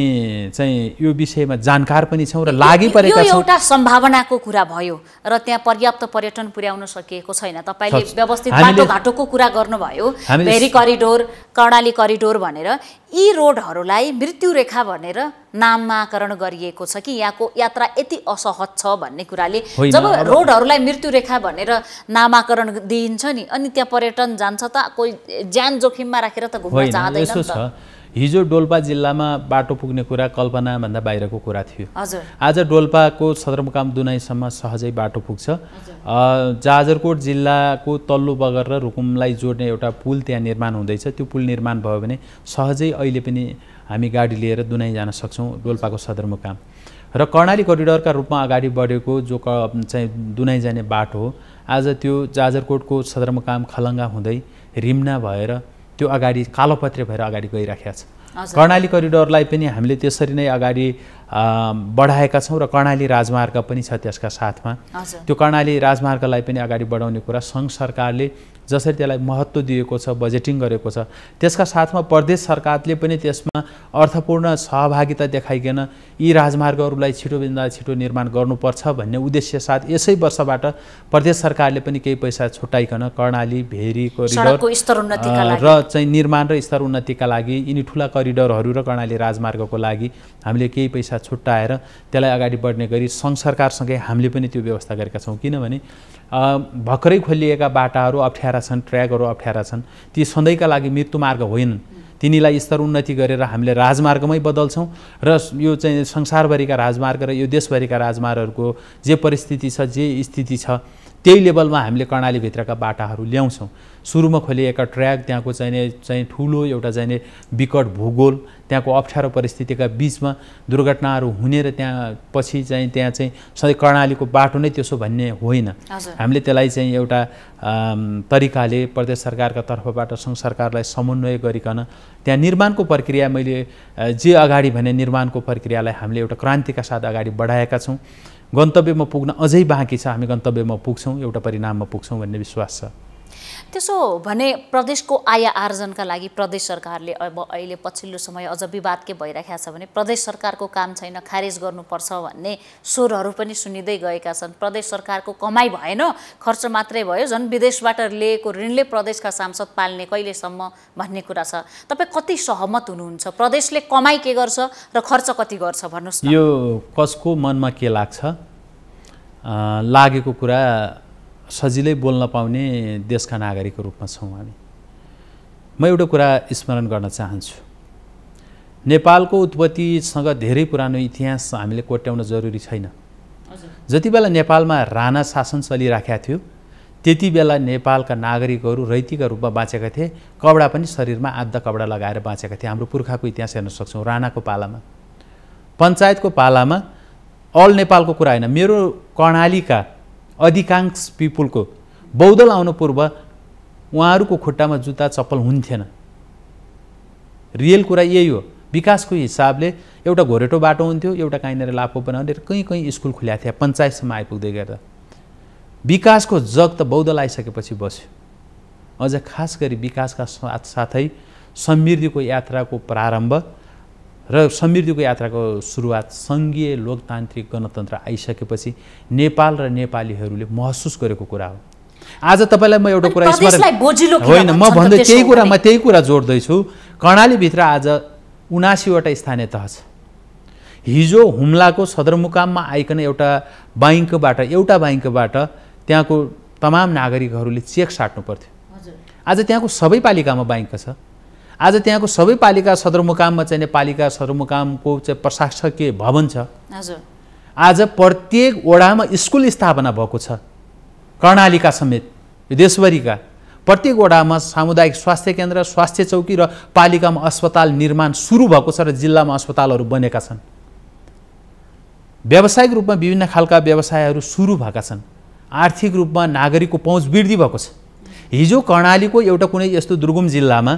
चाहिँ यो विषयमा जानकार पनि छौँ र लागि परेको छ एउटा सम्भावनाको कुरा भयो र त्यहाँ पर्याप्त पर्यटन पुर्याउन सकिएको छैन तपाईँले व्यवस्थित बाटोघाटोको कुरा गर्नुभयो भेरी करिडोर कर्णाली करिडोर भनेर यी रोडहरूलाई मृत्यु रेखा भनेर नामाकरण गरिएको छ कि यहाँको यात्रा यति असहज छ भन्ने कुराले जब रोडहरूलाई मृत्यु रेखा भनेर नामाकरण दिइन्छ नि अनि त्यहाँ पर्यटन जान्छ त कोही ज्यान जोखिममा राखेर त घुम्न जाँदैन हिजो डोल्पा जिल्लामा बाटो पुग्ने कुरा कल्पनाभन्दा बाहिरको कुरा थियो आज डोल्पाको सदरमुकाम दुनाईसम्म सहजै बाटो पुग्छ जाजरकोट जिल्लाको तल्लो बगर र रुकुमलाई जोड्ने एउटा पुल त्यहाँ निर्माण हुँदैछ त्यो पुल निर्माण भयो भने सहजै अहिले पनि हामी गाडी लिएर दुनाई जान सक्छौँ डोल्पाको सदरमुकाम र कर्णाली करिडोरका रूपमा अगाडि बढेको जो क चाहिँ दुनाई जाने बाटो हो आज त्यो जाजरकोटको सदरमुकाम खलङ्गा हुँदै रिम्ना भएर त्यो अगाडि कालोपत्रे भएर अगाडि गइराखेका छ कर्णाली करिडोरलाई पनि हामीले त्यसरी नै अगाडि बढाएका छौँ र कर्णाली राजमार्ग पनि छ त्यसका साथमा त्यो कर्णाली राजमार्गलाई पनि अगाडि बढाउने कुरा सङ्घ सरकारले जसरी त्यसलाई महत्त्व दिएको छ बजेटिङ गरेको छ त्यसका साथमा प्रदेश सरकारले पनि त्यसमा अर्थपूर्ण सहभागिता देखाइकन यी राजमार्गहरूलाई छिटोभन्दा छिटो निर्माण गर्नुपर्छ भन्ने उद्देश्य साथ यसै वर्षबाट प्रदेश सरकारले पनि केही पैसा छुट्याइकन कर्णाली भेरी करिडोर र चाहिँ निर्माण र स्तर उन्नतिका लागि यिनी ठुला करिडरहरू र कर्णाली राजमार्गको लागि हामीले केही पैसा छुट्टाएर त्यसलाई अगाडि बढ्ने गरी सङ्घ सरकारसँगै हामीले पनि त्यो व्यवस्था गरेका छौँ किनभने भर्खरै खोलिएका बाटाहरू अप्ठ्यारा छन् ट्र्याकहरू अप्ठ्यारा छन् ती सधैँका लागि मृत्युमार्ग होइनन् तिनीलाई स्तर उन्नति गरेर हामीले राजमार्गमै बदल्छौँ र यो चाहिँ संसारभरिका राजमार्ग र यो देशभरिका राजमार्गहरूको जे परिस्थिति छ जे स्थिति छ त्यही लेभलमा हामीले कर्णालीभित्रका बाटाहरू ल्याउँछौँ सुरुमा खोलिएका ट्र्याक त्यहाँको चाहिने चाहिँ ठुलो एउटा चाहिने विकट भूगोल त्यहाँको अप्ठ्यारो परिस्थितिका बिचमा दुर्घटनाहरू हुने र त्यहाँ पछि चाहिँ त्यहाँ चाहिँ सधैँ कर्णालीको बाटो नै त्यसो भन्ने होइन हामीले त्यसलाई चाहिँ एउटा तरिकाले प्रदेश सरकारका तर्फबाट सङ्घ सरकारलाई समन्वय गरिकन त्यहाँ निर्माणको प्रक्रिया मैले जे अगाडि भने निर्माणको प्रक्रियालाई हामीले एउटा क्रान्तिका साथ अगाडि बढाएका छौँ गन्तव्यमा पुग्न अझै बाँकी छ हामी गन्तव्यमा पुग्छौँ एउटा परिणाममा पुग्छौँ भन्ने विश्वास छ त्यसो भने प्रदेशको आय आर्जनका लागि प्रदेश सरकारले अब अहिले पछिल्लो समय अझ विवाद के भइरहेको छ भने प्रदेश सरकारको काम छैन खारेज गर्नुपर्छ भन्ने स्वरहरू पनि सुनिँदै गएका छन् प्रदेश सरकारको कमाइ भएन खर्च मात्रै भयो झन् विदेशबाट लिएको ऋणले प्रदेशका सांसद पाल्ने कहिलेसम्म भन्ने कुरा छ तपाईँ कति सहमत हुनुहुन्छ प्रदेशले कमाइ के गर्छ र खर्च कति गर्छ भन्नुहोस् यो कसको मनमा के लाग्छ लागेको कुरा सजिलै बोल्न पाउने देशका नागरिकको रूपमा छौँ हामी म एउटा कुरा स्मरण गर्न चाहन्छु नेपालको उत्पत्तिसँग धेरै पुरानो इतिहास हामीले कोट्याउन जरुरी छैन जति बेला नेपालमा राणा शासन चलिराखेका थियो त्यति बेला नेपालका नागरिकहरू रैतिका रूपमा बाँचेका थिए कपडा पनि शरीरमा आधा कपडा लगाएर बाँचेका थिए हाम्रो पुर्खाको इतिहास हेर्न सक्छौँ राणाको पालामा पञ्चायतको पालामा अल नेपालको कुरा होइन मेरो कर्णालीका अधिकांश पिपुलको बौद्धल आउनु पूर्व उहाँहरूको खुट्टामा जुत्ता चप्पल हुन्थेन रियल कुरा यही हो विकासको हिसाबले एउटा घोरेटो बाटो हुन्थ्यो एउटा कहीँनिर लाफो बनाउने कहीँ कहीँ स्कुल खुल्याएको थिएँ पञ्चायतसम्म आइपुग्दै गर्दा विकासको जग त बौद्धल आइसकेपछि बस्यो अझ खास गरी विकासका साथसाथै समृद्धिको यात्राको प्रारम्भ र समृद्धिको यात्राको सुरुवात सङ्घीय लोकतान्त्रिक गणतन्त्र आइसकेपछि नेपाल र नेपालीहरूले महसुस गरेको कुरा हो आज तपाईँलाई म एउटा कुरा स्मरण होइन म भन्दै त्यही कुरा म त्यही कुरा जोड्दैछु कर्णालीभित्र आज उनासीवटा स्थानीय तह छ हिजो हुम्लाको सदरमुकाममा आइकन एउटा बैङ्कबाट एउटा बैङ्कबाट त्यहाँको तमाम नागरिकहरूले चेक साट्नु पर्थ्यो आज त्यहाँको सबै पालिकामा बैङ्क छ आज त्यहाँको सबै पालिका सदरमुकाममा चाहिँ पालिका सदरमुकामको चाहिँ प्रशासकीय भवन छ आज प्रत्येक वडामा स्कुल स्थापना भएको छ कर्णालीका समेत यो देशभरिका प्रत्येक वडामा सामुदायिक स्वास्थ्य केन्द्र स्वास्थ्य चौकी र पालिकामा अस्पताल निर्माण सुरु भएको छ र जिल्लामा अस्पतालहरू बनेका छन् व्यावसायिक रूपमा विभिन्न खालका व्यवसायहरू सुरु भएका छन् आर्थिक रूपमा नागरिकको पहुँच वृद्धि भएको छ हिजो कर्णालीको एउटा कुनै यस्तो दुर्गम जिल्लामा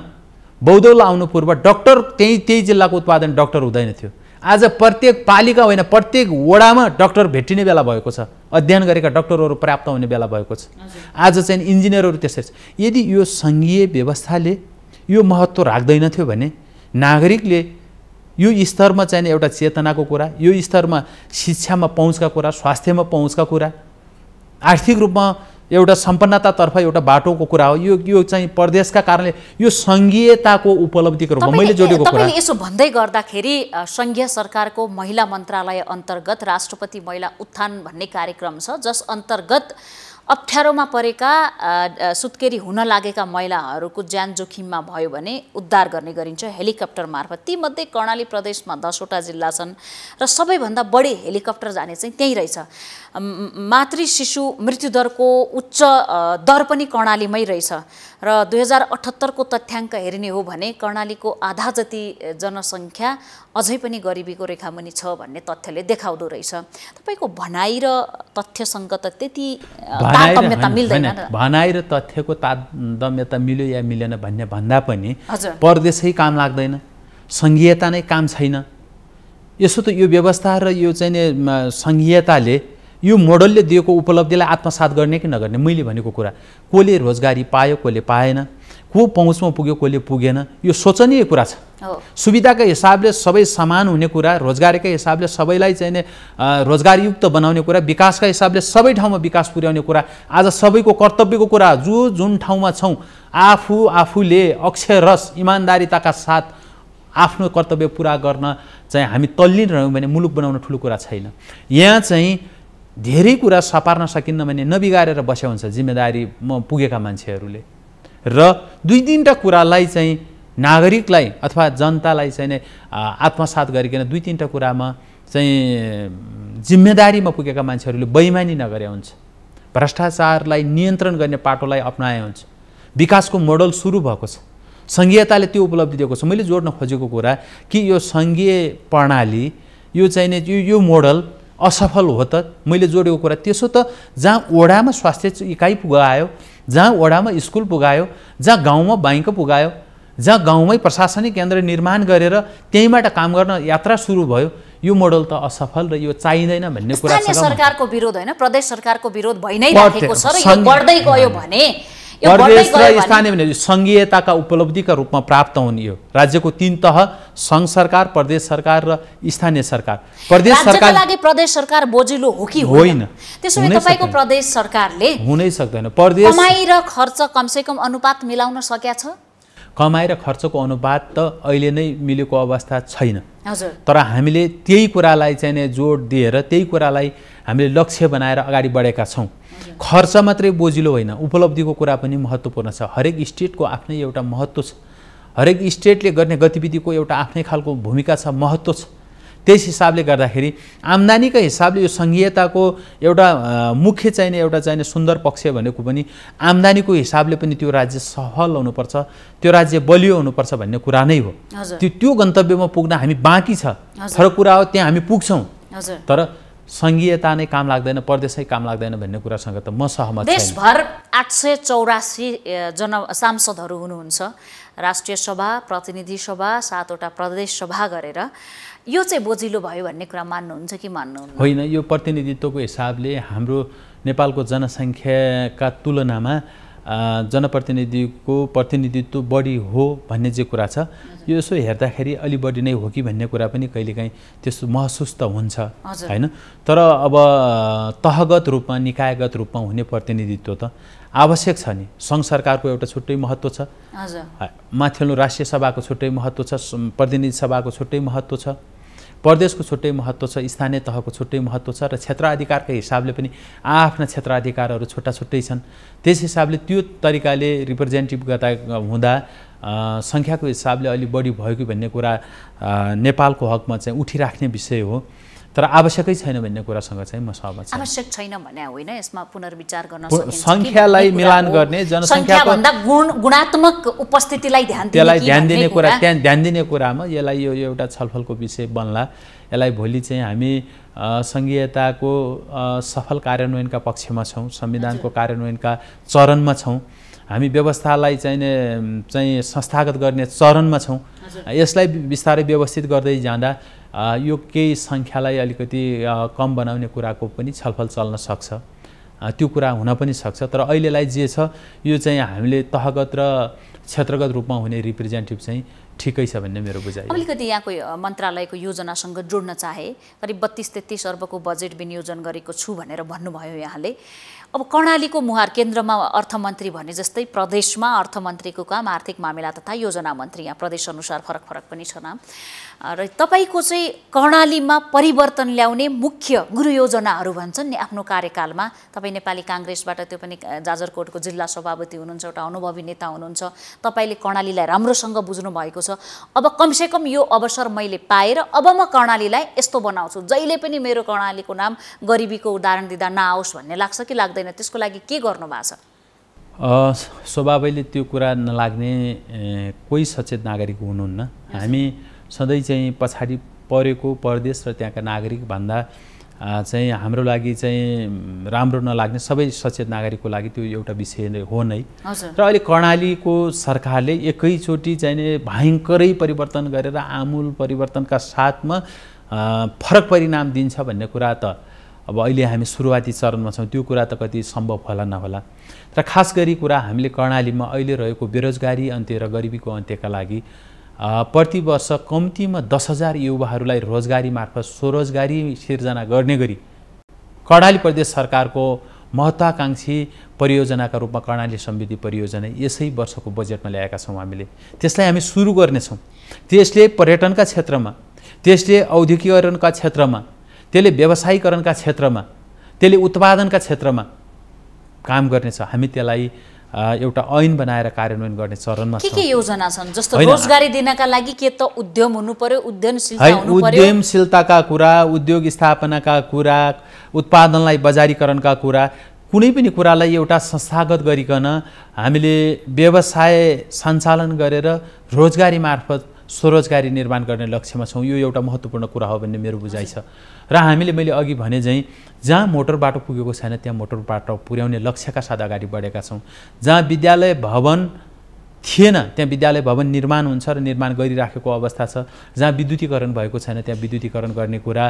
बौद्धौल आउनु पूर्व डक्टर त्यही त्यही जिल्लाको उत्पादन डक्टर हुँदैन थियो आज प्रत्येक पालिका होइन प्रत्येक वडामा डक्टर भेटिने बेला भएको छ अध्ययन गरेका डक्टरहरू प्राप्त हुने बेला भएको छ आज चाहिँ इन्जिनियरहरू त्यसरी छ यदि यो सङ्घीय व्यवस्थाले यो महत्त्व थियो भने नागरिकले यो स्तरमा चाहिँ एउटा चेतनाको कुरा यो स्तरमा शिक्षामा पहुँचका कुरा स्वास्थ्यमा पहुँचका कुरा आर्थिक रूपमा एउटा सम्पन्नतातर्फ एउटा बाटोको कुरा हो यो यो चाहिँ प्रदेशका कारणले यो सङ्घीयताको उपलब्धिको रूपमा मैले जोडेको कुरा यसो भन्दै गर्दाखेरि सङ्घीय सरकारको महिला मन्त्रालय अन्तर्गत राष्ट्रपति महिला उत्थान भन्ने कार्यक्रम छ जस अन्तर्गत अप्ठ्यारोमा परेका सुत्केरी हुन लागेका महिलाहरूको ज्यान जोखिममा भयो भने उद्धार गर्ने गरिन्छ हेलिकप्टर मार्फत तीमध्ये कर्णाली प्रदेशमा दसवटा जिल्ला छन् र सबैभन्दा बढी हेलिकप्टर जाने चाहिँ त्यहीँ रहेछ मातृ शिशु मृत्युदरको उच्च दर पनि कर्णालीमै रहेछ र दुई हजार अठहत्तरको तथ्याङ्क हेर्ने हो भने कर्णालीको आधा जति जनसङ्ख्या अझै पनि गरिबीको रेखामुनि छ भन्ने तथ्यले देखाउँदो रहेछ तपाईँको भनाइ र तथ्यसँग त त्यति मिल्दैन भनाइ र तथ्यको तादम्यता मिल्यो या मिलेन भन्ने भन्दा पनि परदेशै काम लाग्दैन सङ्घीयता नै काम छैन यसो त यो व्यवस्था र यो चाहिँ सङ्घीयताले यो मोडलले दिएको उपलब्धिलाई आत्मसात गर्ने कि नगर्ने मैले भनेको कुरा कसले रोजगारी पायो कसले पाएन को पहुँचमा पुग्यो कसले पुगेन यो सोचनीय कुरा छ सुविधाका हिसाबले सबै समान हुने कुरा रोजगारीका हिसाबले सबैलाई चाहिँ रोजगारीयुक्त बनाउने कुरा विकासका हिसाबले सबै ठाउँमा विकास पुर्याउने कुरा आज सबैको कर्तव्यको कुरा जो जुन ठाउँमा छौँ आफू आफूले अक्षरस इमान्दारिताका साथ आफ्नो कर्तव्य पुरा गर्न चाहिँ हामी तल्लिन रह्यौँ भने मुलुक बनाउन ठुलो कुरा छैन यहाँ चाहिँ धेरै कुरा सपार्न सकिन्न भने नबिगारेर बस्यो हुन्छ जिम्मेदारीमा पुगेका मान्छेहरूले र दुई तिनवटा कुरालाई चाहिँ नागरिकलाई अथवा जनतालाई चाहिँ नै आत्मसात गरिकन दुई तिनवटा कुरामा चाहिँ जिम्मेदारीमा पुगेका मान्छेहरूले बैमानी नगरे हुन्छ भ्रष्टाचारलाई नियन्त्रण गर्ने पाटोलाई अप्नाए हुन्छ विकासको मोडल सुरु भएको छ सङ्घीयताले त्यो उपलब्धि दिएको छ मैले जोड्न खोजेको कुरा कि यो सङ्घीय प्रणाली यो चाहिँ यो यो मोडल असफल हो त मैले जोडेको कुरा त्यसो त जहाँ ओडामा स्वास्थ्य इकाइ पुगायो जहाँ ओडामा स्कुल पुगायो जहाँ गाउँमा ब्याङ्क पुगायो जहाँ गाउँमै प्रशासनिक केन्द्र निर्माण गरेर त्यहीँबाट काम गर्न यात्रा सुरु भयो यो मोडल त असफल र यो चाहिँदैन भन्ने कुरा सरकारको विरोध होइन प्रदेश सरकारको विरोध भइ नै राखेको छ र यो बढ्दै गयो भने प्रदेश र स्थानीय भने सङ्घीयताका उपलब्धिका रूपमा प्राप्त हुने यो राज्यको तिन तह सङ्घ सरकार प्रदेश सरकार र स्थानीय सरकार प्रदेश सरकार लागि प्रदेश सरकार बोजिलो हो कि होइन त्यसो भए तपाईँको प्रदेश सरकारले हुनै सक्दैन प्रदेश कमाइ र खर्च कमसे कम अनुपात मिलाउन सकेका छ कमाइ र खर्चको अनुपात त अहिले नै मिलेको अवस्था छैन हजुर तर हामीले त्यही कुरालाई चाहिँ जोड दिएर त्यही कुरालाई हामीले लक्ष्य बनाएर अगाडि बढेका छौँ खर्च मात्रै बोजिलो होइन उपलब्धिको कुरा पनि महत्त्वपूर्ण छ हरेक स्टेटको आफ्नै एउटा महत्त्व छ हरेक स्टेटले गर्ने गतिविधिको एउटा आफ्नै खालको भूमिका छ महत्त्व छ त्यस हिसाबले गर्दाखेरि आम्दानीका हिसाबले यो सङ्घीयताको एउटा मुख्य चाहिने एउटा चाहिने सुन्दर पक्ष भनेको पनि आम्दानीको हिसाबले पनि त्यो राज्य सफल हुनुपर्छ त्यो राज्य बलियो हुनुपर्छ भन्ने कुरा नै हो त्यो त्यो गन्तव्यमा पुग्न हामी बाँकी छ फरक कुरा हो त्यहाँ हामी पुग्छौँ तर सङ्घीयता नै काम लाग्दैन परदेशै काम लाग्दैन भन्ने कुरासँग त म सहमत देशभर आठ सय चौरासी जन सांसदहरू हुनुहुन्छ राष्ट्रिय सभा प्रतिनिधि सभा सातवटा प्रदेश सभा गरेर यो चाहिँ बोजिलो भयो भन्ने कुरा मान्नुहुन्छ कि मान्नु होइन यो प्रतिनिधित्वको हिसाबले हाम्रो नेपालको जनसङ्ख्याका तुलनामा जनप्रतिनिधिको प्रतिनिधित्व बढी हो भन्ने जे कुरा छ यो यसो हेर्दाखेरि अलि बढी नै हो कि भन्ने कुरा पनि कहिलेकाहीँ त्यस्तो महसुस त हुन्छ होइन तर अब तहगत रूपमा निकायगत रूपमा हुने प्रतिनिधित्व त आवश्यक छ नि सङ्घ सरकारको एउटा छुट्टै महत्त्व छ माथिल्लो राष्ट्रिय सभाको छुट्टै महत्त्व छ प्रतिनिधि सभाको छुट्टै महत्त्व छ प्रदेशको छुट्टै महत्त्व छ स्थानीय तहको छुट्टै महत्त्व छ र अधिकारको हिसाबले पनि आआफ्ना अधिकारहरू छुट्टा छुट्टै छन् त्यस हिसाबले त्यो तरिकाले रिप्रेजेन्टेटिभ गर्दा हुँदा सङ्ख्याको हिसाबले अलि बढी भयो कि भन्ने कुरा नेपालको हकमा चाहिँ उठिराख्ने विषय हो तर आवश्यकै छैन भन्ने कुरासँग चाहिँ म सहमत छु आवश्यक छैन भने होइन यसमा पुनर्विचार गर्न सङ्ख्यालाई मिलान गर्ने जनसङ्ख्याको गुण गुणात्मक उपस्थितिलाई ध्यान त्यसलाई ध्यान दिने कुरा त्यहाँ ध्यान दिने कुरामा यसलाई यो एउटा छलफलको विषय बन्ला यसलाई भोलि चाहिँ हामी सङ्घीयताको सफल कार्यान्वयनका पक्षमा छौँ संविधानको कार्यान्वयनका चरणमा छौँ हामी व्यवस्थालाई चाहिने चाहिँ संस्थागत गर्ने चरणमा छौँ यसलाई बिस्तारै व्यवस्थित गर्दै जाँदा यो केही सङ्ख्यालाई अलिकति कम बनाउने कुराको पनि छलफल चल्न सक्छ त्यो कुरा हुन पनि सक्छ तर अहिलेलाई जे छ यो चाहिँ हामीले तहगत र क्षेत्रगत रूपमा हुने रिप्रेजेन्टेटिभ चाहिँ ठिकै छ भन्ने मेरो बुझाइ अलिकति यहाँको मन्त्रालयको योजनासँग जोड्न चाहे करिब बत्तिस तेत्तिस अर्बको बजेट विनियोजन गरेको छु भनेर भन्नुभयो यहाँले अब कर्णालीको मुहार केन्द्रमा अर्थमन्त्री भने जस्तै प्रदेशमा अर्थमन्त्रीको काम आर्थिक मामिला तथा योजना मन्त्री यहाँ प्रदेशअनुसार फरक फरक पनि छ नाम र तपाईँको चाहिँ कर्णालीमा परिवर्तन ल्याउने मुख्य गुरु योजनाहरू भन्छन् नि आफ्नो कार्यकालमा तपाईँ नेपाली काङ्ग्रेसबाट त्यो पनि जाजरकोटको जिल्ला सभापति हुनुहुन्छ एउटा अनुभवी नेता हुनुहुन्छ तपाईँले कर्णालीलाई राम्रोसँग बुझ्नु भएको छ अब कमसेकम यो अवसर मैले पाएर अब म कर्णालीलाई यस्तो बनाउँछु जहिले पनि मेरो कर्णालीको नाम गरिबीको उदाहरण दिँदा नआओस् भन्ने लाग्छ कि लाग्दैन त्यसको लागि के गर्नु भएको छ स्वभावैले त्यो कुरा नलाग्ने कोही सचेत नागरिक हुनुहुन्न हामी सधैँ चाहिँ पछाडि परेको परदेश र त्यहाँका नागरिकभन्दा चाहिँ हाम्रो लागि चाहिँ राम्रो नलाग्ने सबै सचेत नागरिकको लागि त्यो एउटा विषय नै हो नै र अहिले कर्णालीको सरकारले एकैचोटि चाहिँ भयङ्करै परिवर्तन गरेर आमूल परिवर्तनका साथमा फरक परिणाम दिन्छ भन्ने कुरा त अब अहिले हामी सुरुवाती चरणमा छौँ त्यो कुरा त कति सम्भव होला नहोला र खास गरी कुरा हामीले कर्णालीमा अहिले रहेको बेरोजगारी अन्त्य र गरिबीको अन्त्यका लागि प्रतिवर्ष कम्तीमा दस हजार युवाहरूलाई रोजगारी मार्फत स्वरोजगारी सिर्जना गर्ने गरी कर्णाली प्रदेश सरकारको महत्त्वाकाङ्क्षी परियोजनाका रूपमा कर्णाली समृद्धि परियोजना यसै वर्षको बजेटमा ल्याएका छौँ हामीले त्यसलाई हामी सुरु गर्नेछौँ त्यसले पर्यटनका क्षेत्रमा त्यसले औद्योगिकरणका क्षेत्रमा त्यसले व्यवसायीकरणका क्षेत्रमा त्यसले उत्पादनका क्षेत्रमा काम गर्नेछ हामी त्यसलाई एउटा ऐन बनाएर कार्यान्वयन गर्ने चरणमा के के योजना छन् जस्तो रोजगारी दिनका लागि के त उद्यम हुनु पर्यो उद्यमशील उद्यमशीलताका कुरा उद्योग स्थापनाका कुरा उत्पादनलाई बजारीकरणका कुरा कुनै पनि कुरालाई एउटा संस्थागत गरिकन हामीले व्यवसाय सञ्चालन गरेर रोजगारी मार्फत स्वरोजगारी निर्माण गर्ने लक्ष्यमा छौँ यो एउटा महत्त्वपूर्ण कुरा हो भन्ने मेरो बुझाइ छ र हामीले मैले अघि भने चाहिँ जहाँ मोटर बाटो पुगेको छैन त्यहाँ मोटर बाटो पुर्याउने लक्ष्यका साथ अगाडि बढेका छौँ जहाँ विद्यालय भवन थिएन त्यहाँ विद्यालय भवन निर्माण हुन्छ र निर्माण गरिराखेको अवस्था छ जहाँ विद्युतीकरण भएको छैन त्यहाँ विद्युतीकरण गर्ने कुरा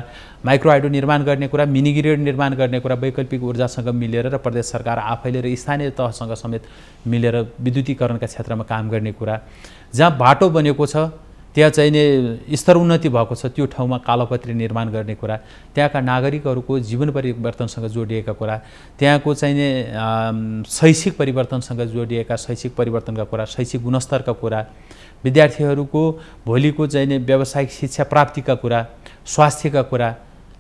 माइक्रो निर्माण गर्ने कुरा मिनी ग्रिड निर्माण गर्ने कुरा वैकल्पिक ऊर्जासँग मिलेर र प्रदेश सरकार आफैले र स्थानीय तहसँग समेत मिलेर विद्युतीकरणका क्षेत्रमा काम गर्ने कुरा जहाँ बाटो बनेको छ त्यहाँ चाहिने स्तर उन्नति भएको छ त्यो ठाउँमा कालोपत्री निर्माण गर्ने कुरा त्यहाँका नागरिकहरूको जीवन परिवर्तनसँग जोडिएका कुरा त्यहाँको चाहिने शैक्षिक परिवर्तनसँग जोडिएका शैक्षिक परिवर्तनका कुरा शैक्षिक गुणस्तरका कुरा विद्यार्थीहरूको भोलिको चाहिने व्यावसायिक शिक्षा प्राप्तिका कुरा स्वास्थ्यका कुरा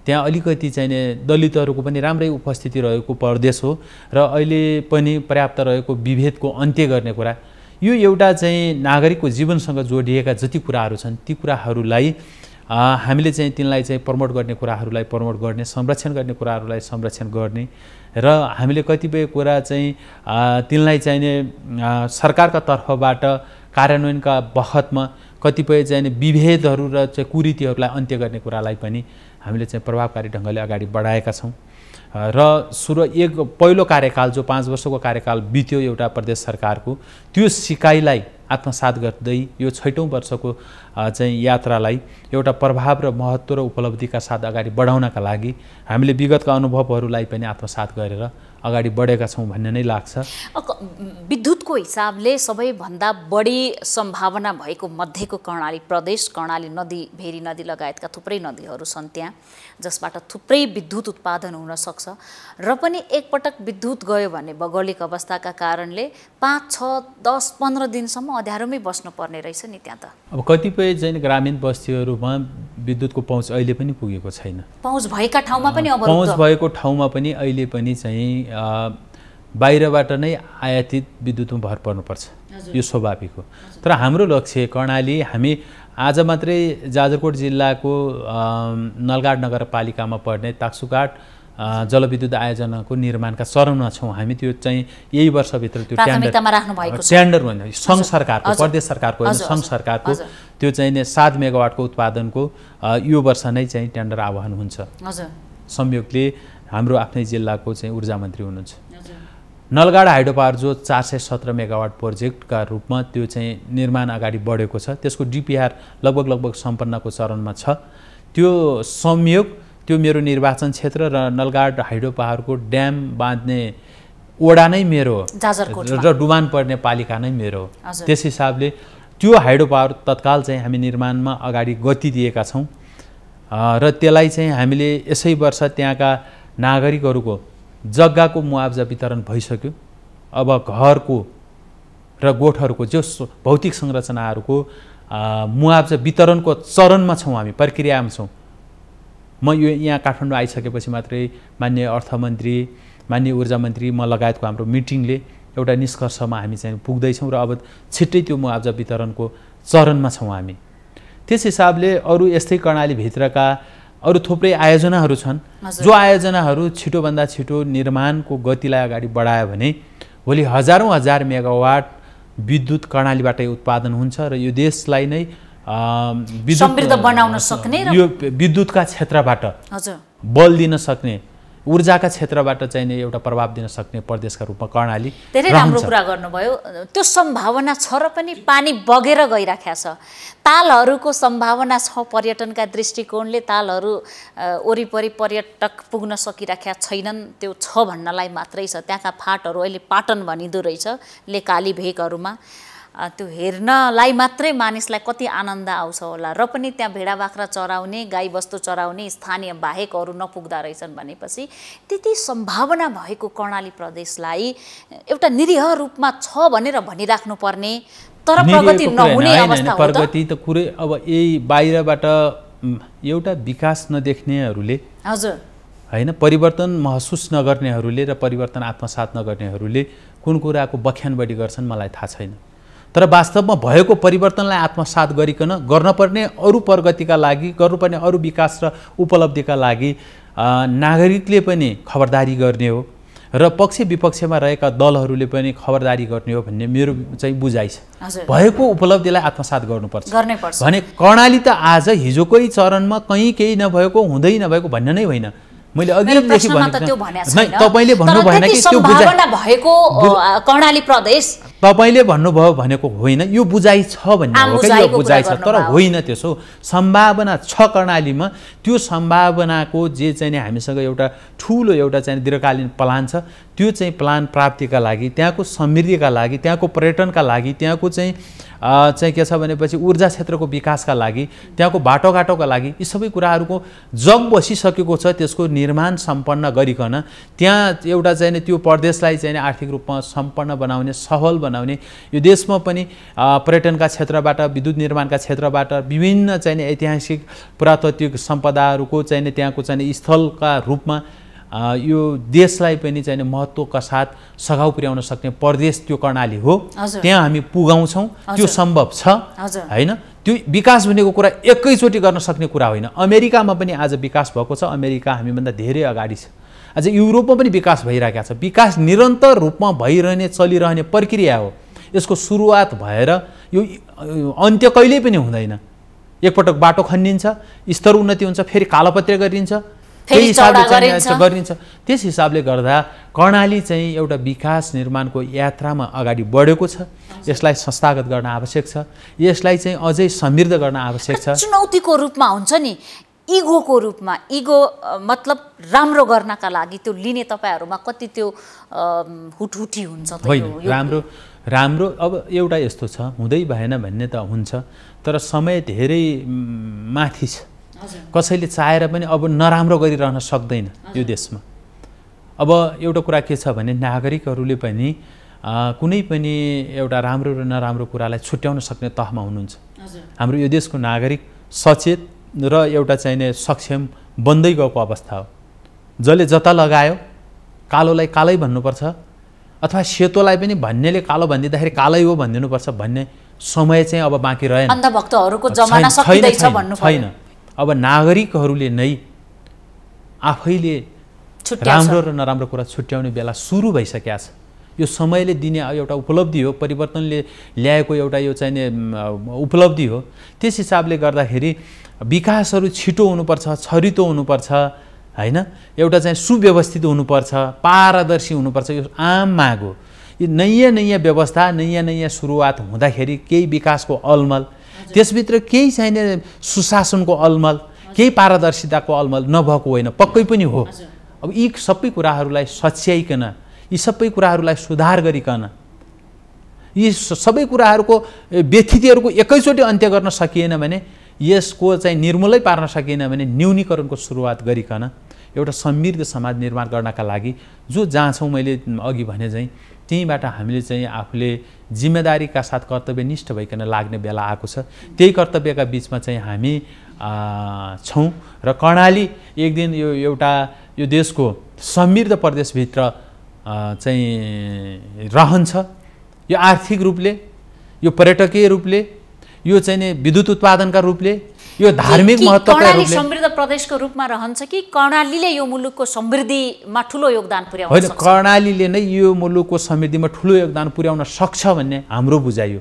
त्यहाँ अलिकति चाहिने दलितहरूको पनि राम्रै उपस्थिति रहेको प्रदेश हो र अहिले पनि पर्याप्त रहेको विभेदको अन्त्य गर्ने कुरा यो एउटा चाहिँ नागरिकको जीवनसँग जोडिएका जति कुराहरू छन् ती कुराहरूलाई हामीले चाहिँ तिनलाई चाहिँ प्रमोट गर्ने कुराहरूलाई प्रमोट गर्ने संरक्षण गर्ने कुराहरूलाई संरक्षण गर्ने र हामीले कतिपय कुरा चाहिँ तिनलाई चाहिने सरकारका तर्फबाट कार्यान्वयनका बखतमा कतिपय चाहिने विभेदहरू र चाहिँ कुरीतिहरूलाई अन्त्य गर्ने कुरालाई पनि हामीले चाहिँ प्रभावकारी ढङ्गले अगाडि बढाएका छौँ र सुरु एक पहिलो कार्यकाल जो पाँच वर्षको कार्यकाल बित्यो एउटा प्रदेश सरकारको त्यो सिकाइलाई आत्मसात गर्दै यो छैटौँ वर्षको चाहिँ यात्रालाई एउटा प्रभाव र महत्त्व र उपलब्धिका साथ अगाडि बढाउनका लागि हामीले विगतका अनुभवहरूलाई पनि आत्मसात गरेर अगाडि बढेका छौँ भन्ने नै लाग्छ विद्युतको हिसाबले सबैभन्दा बढी सम्भावना भएको मध्येको कर्णाली प्रदेश कर्णाली नदी भेरी नदी लगायतका थुप्रै नदीहरू छन् त्यहाँ जसबाट थुप्रै विद्युत उत्पादन हुनसक्छ र पनि एकपटक विद्युत गयो भने भौगोलिक अवस्थाका कारणले पाँच छ दस पन्ध्र दिनसम्म अध्यारोमै बस्नुपर्ने रहेछ नि त्यहाँ त अब कतिपय कतिपय चाहिँ ग्रामीण बस्तीहरूमा विद्युतको पहुँच अहिले पनि पुगेको छैन पहुँच भएका ठाउँमा पनि पहुँच भएको ठाउँमा पनि अहिले पनि चाहिँ बाहिरबाट नै आयातित विद्युतमा भर पर्नुपर्छ यो स्वाभाविक हो तर हाम्रो लक्ष्य कर्णाली हामी आज मात्रै जाजरकोट जिल्लाको नलगाड नगरपालिकामा पर्ने ताक्सुघाट जलविद्युत आयोजनाको निर्माणका चरणमा छौँ हामी त्यो चाहिँ यही वर्षभित्र त्यो ट्यान्डर ट्यान्डर भन्यो सङ्घ सरकारको प्रदेश सरकारको होइन सङ्घ सरकारको त्यो चाहिँ सात मेगावाटको उत्पादनको यो वर्ष नै चाहिँ ट्यान्डर आह्वान हुन्छ संयोगले हाम्रो आफ्नै जिल्लाको चाहिँ ऊर्जा मन्त्री हुनुहुन्छ नलगाडा हाइड्रो पावर जो चार सय सत्र मेगावाट प्रोजेक्टका रूपमा त्यो चाहिँ निर्माण अगाडि बढेको छ त्यसको डिपिआर लगभग लगभग सम्पन्नको चरणमा छ त्यो संयोग त्यो मेरो निर्वाचन क्षेत्र र नलगाड हाइड्रो पावरको ड्याम बाँध्ने ओडा नै मेरो र डुबान पर्ने पालिका नै मेरो त्यस हिसाबले त्यो हाइड्रो पावर तत्काल चाहिँ हामी निर्माणमा अगाडि गति दिएका छौँ र त्यसलाई चाहिँ हामीले यसै वर्ष त्यहाँका नागरिकहरूको जग्गाको मुआब्जा वितरण भइसक्यो अब घरको र गोठहरूको जो भौतिक संरचनाहरूको मुआब्जा वितरणको चरणमा छौँ हामी प्रक्रियामा छौँ म यो यहाँ काठमाडौँ आइसकेपछि मात्रै मान्य अर्थमन्त्री मान्य ऊर्जा मन्त्री म लगायतको हाम्रो मिटिङले एउटा निष्कर्षमा हामी चाहिँ पुग्दैछौँ र अब छिट्टै त्यो मुआब्जा वितरणको चरणमा छौँ हामी त्यस हिसाबले अरू यस्तै कर्णालीभित्रका अरू थुप्रै आयोजनाहरू छन् जो आयोजनाहरू छिटोभन्दा छिटो निर्माणको गतिलाई अगाडि बढायो भने भोलि हजारौँ हजार मेगावाट विद्युत कर्णालीबाटै उत्पादन हुन्छ र यो देशलाई नै समृद्ध बनाउन सक्ने यो विद्युतका क्षेत्रबाट बल दिन सक्ने ऊर्जाका क्षेत्रबाट चाहिँ एउटा प्रभाव दिन सक्ने प्रदेशका रूपमा कर्णाली धेरै राम्रो कुरा गर्नुभयो त्यो सम्भावना छ र पनि पानी बगेर गइराखेको छ तालहरूको सम्भावना छ पर्यटनका दृष्टिकोणले तालहरू वरिपरि पर्यटक पुग्न सकिराखेका छैनन् त्यो छ भन्नलाई मात्रै छ त्यहाँका फाटहरू अहिले पाटन भनिँदो रहेछ लेकाली भेगहरूमा त्यो हेर्नलाई मात्रै मानिसलाई कति आनन्द आउँछ होला र पनि त्यहाँ भेडा बाख्रा चराउने गाईबस्तु चराउने स्थानीय बाहेकहरू नपुग्दा रहेछन् भनेपछि त्यति सम्भावना भएको कर्णाली प्रदेशलाई एउटा निरीह रूपमा छ भनेर भनिराख्नुपर्ने तर प्रगति नहुने अवस्था प्रगति त कुरै अब यही बाहिरबाट एउटा विकास नदेख्नेहरूले हजुर होइन परिवर्तन महसुस नगर्नेहरूले र परिवर्तन आत्मसात नगर्नेहरूले कुन कुराको बख्यान बढी गर्छन् मलाई थाहा छैन तर वास्तवमा भएको परिवर्तनलाई आत्मसात गरिकन गर्नपर्ने अरू प्रगतिका लागि गर्नुपर्ने अरू विकास र उपलब्धिका लागि नागरिकले पनि खबरदारी गर्ने हो र पक्ष विपक्षमा रहेका दलहरूले पनि खबरदारी गर्ने हो भन्ने मेरो चाहिँ बुझाइ छ भएको उपलब्धिलाई आत्मसात गर्नुपर्छ भने कर्णाली त आज हिजोकै चरणमा कहीँ केही नभएको हुँदै नभएको भन्ने नै होइन मैले अघि तपाईँले भन्नु भएन कि त्यो भएको कर्णाली प्रदेश तपाईँले भन्नुभयो भनेको होइन यो बुझाइ छ भन्ने यो बुझाइ छ तर होइन त्यसो सम्भावना छ कर्णालीमा त्यो सम्भावनाको जे चाहिँ हामीसँग एउटा ठुलो एउटा चाहिँ दीर्घकालीन प्लान छ त्यो चाहिँ प्लान प्राप्तिका लागि त्यहाँको समृद्धिका लागि त्यहाँको पर्यटनका लागि त्यहाँको चाहिँ चाहिँ के छ भनेपछि ऊर्जा क्षेत्रको विकासका लागि त्यहाँको बाटोघाटोका लागि यी सबै कुराहरूको जग बसिसकेको छ त्यसको निर्माण सम्पन्न गरिकन त्यहाँ एउटा चाहिँ त्यो प्रदेशलाई चाहिँ आर्थिक रूपमा सम्पन्न बनाउने सहल बनाउने यो देशमा पनि पर्यटनका क्षेत्रबाट विद्युत निर्माणका क्षेत्रबाट विभिन्न चाहिने ऐतिहासिक पुरातात्विक सम्पदाहरूको चाहिने त्यहाँको चाहिँ स्थलका रूपमा यो देशलाई पनि चाहिँ महत्त्वका साथ सघाउ पुर्याउन सक्ने प्रदेश त्यो कर्णाली हो त्यहाँ हामी पुगाउँछौँ त्यो सम्भव छ होइन त्यो विकास भनेको कुरा एकैचोटि गर्न सक्ने कुरा होइन अमेरिकामा पनि आज विकास भएको छ अमेरिका हामीभन्दा धेरै अगाडि छ आज युरोपमा पनि विकास भइरहेको छ विकास निरन्तर रूपमा भइरहने चलिरहने प्रक्रिया हो यसको सुरुवात भएर यो अन्त्य कहिल्यै पनि हुँदैन एकपटक बाटो खनिन्छ स्तर उन्नति हुन्छ फेरि कालोपत्रे गरिन्छ त्यही हिसाबले चाहिँ गरिन्छ त्यस हिसाबले गर्दा कर्णाली चाहिँ एउटा विकास निर्माणको यात्रामा अगाडि बढेको छ यसलाई संस्थागत गर्न आवश्यक छ यसलाई चाहिँ अझै समृद्ध गर्न आवश्यक छ चुनौतीको रूपमा हुन्छ नि इगोको रूपमा इगो मतलब राम्रो गर्नका लागि त्यो लिने तपाईँहरूमा कति त्यो हुटहुटी हुन्छ होइन राम्रो राम्रो अब एउटा यस्तो छ हुँदै भएन भन्ने त हुन्छ तर समय धेरै माथि छ कसैले चाहेर पनि अब नराम्रो गरिरहन सक्दैन यो देशमा अब एउटा कुरा के छ भने नागरिकहरूले पनि कुनै पनि एउटा राम्रो र नराम्रो कुरालाई छुट्याउन सक्ने तहमा हुनुहुन्छ हाम्रो यो देशको नागरिक सचेत र एउटा चाहिने सक्षम बन्दै गएको अवस्था हो जसले जता लगायो कालोलाई कालै भन्नुपर्छ अथवा सेतोलाई पनि भन्नेले कालो भनिदिँदाखेरि कालै हो भनिदिनुपर्छ भन्ने समय चाहिँ अब बाँकी रहेन छैन अब नागरिकहरूले नै आफैले राम्रो र नराम्रो कुरा छुट्याउने बेला सुरु भइसकेका छ यो समयले दिने एउटा उपलब्धि हो परिवर्तनले ल्याएको एउटा यो चाहिने उपलब्धि हो त्यस हिसाबले गर्दाखेरि विकासहरू छिटो हुनुपर्छ छरितो हुनुपर्छ होइन एउटा चाहिँ सुव्यवस्थित हुनुपर्छ पारदर्शी हुनुपर्छ यो आम माग हो यो नयाँ नयाँ व्यवस्था नयाँ नयाँ सुरुवात हुँदाखेरि केही विकासको अलमल त्यसभित्र केही चाहिने सुशासनको अलमल केही पारदर्शिताको अलमल नभएको होइन पक्कै पनि हो अब यी सबै कुराहरूलाई सच्याइकन यी सबै कुराहरूलाई सुधार गरिकन यी सबै कुराहरूको व्यथितिहरूको एकैचोटि अन्त्य गर्न सकिएन भने यसको चाहिँ निर्मूलै पार्न सकिएन भने न्यूनीकरणको सुरुवात गरिकन एउटा समृद्ध समाज निर्माण गर्नका लागि जो जहाँ छौँ मैले अघि भने चाहिँ त्यहीँबाट हामीले चाहिँ आफूले जिम्मेदारीका साथ कर्तव्यनिष्ठ भइकन लाग्ने बेला आएको छ त्यही कर्तव्यका बिचमा चाहिँ हामी छौँ र कर्णाली एक दिन यो एउटा यो देशको समृद्ध प्रदेशभित्र चाहिँ रहन्छ यो आर्थिक रूपले यो पर्यटकीय रूपले यो चाहिँ विद्युत उत्पादनका रूपले यो धार्मिक कर्णाली समृद्ध प्रदेशको रूपमा रहन्छ कि कर्णालीले यो मुलुकको समृद्धिमा ठुलो योगदान पुर्याउन होइन कर्णालीले नै यो मुलुकको समृद्धिमा ठुलो योगदान पुर्याउन सक्छ भन्ने हाम्रो बुझाइ हो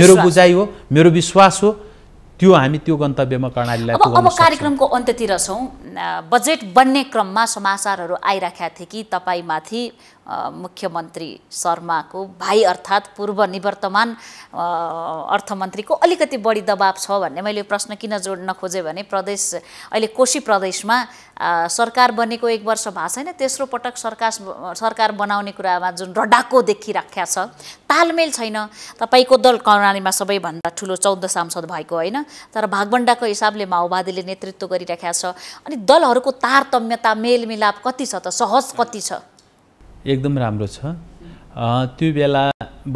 मेरो बुझाइ हो मेरो विश्वास हो त्यो हामी त्यो गन्तव्यमा कर्णालीलाई अब अब कार्यक्रमको अन्त्यतिर छौँ बजेट बन्ने क्रममा समाचारहरू आइराखेका थिए कि तपाईँमाथि मुख्यमन्त्री शर्माको भाइ अर्थात् पूर्व निवर्तमान अर्थमन्त्रीको अलिकति बढी दबाब छ भन्ने मैले प्रश्न किन जोड्न खोजेँ भने प्रदेश अहिले कोशी प्रदेशमा सरकार बनेको एक वर्ष भएको छैन तेस्रो पटक सरकार सरकार बनाउने कुरामा जुन रडाको देखिराख्या छ तालमेल छैन तपाईँको दल कर्णालीमा सबैभन्दा ठुलो चौध सांसद भएको होइन तर भागबन्डाको हिसाबले माओवादीले नेतृत्व गरिराख्या छ अनि दलहरूको तारतम्यता मेलमिलाप कति छ त सहज कति छ एकदम राम्रो छ त्यो बेला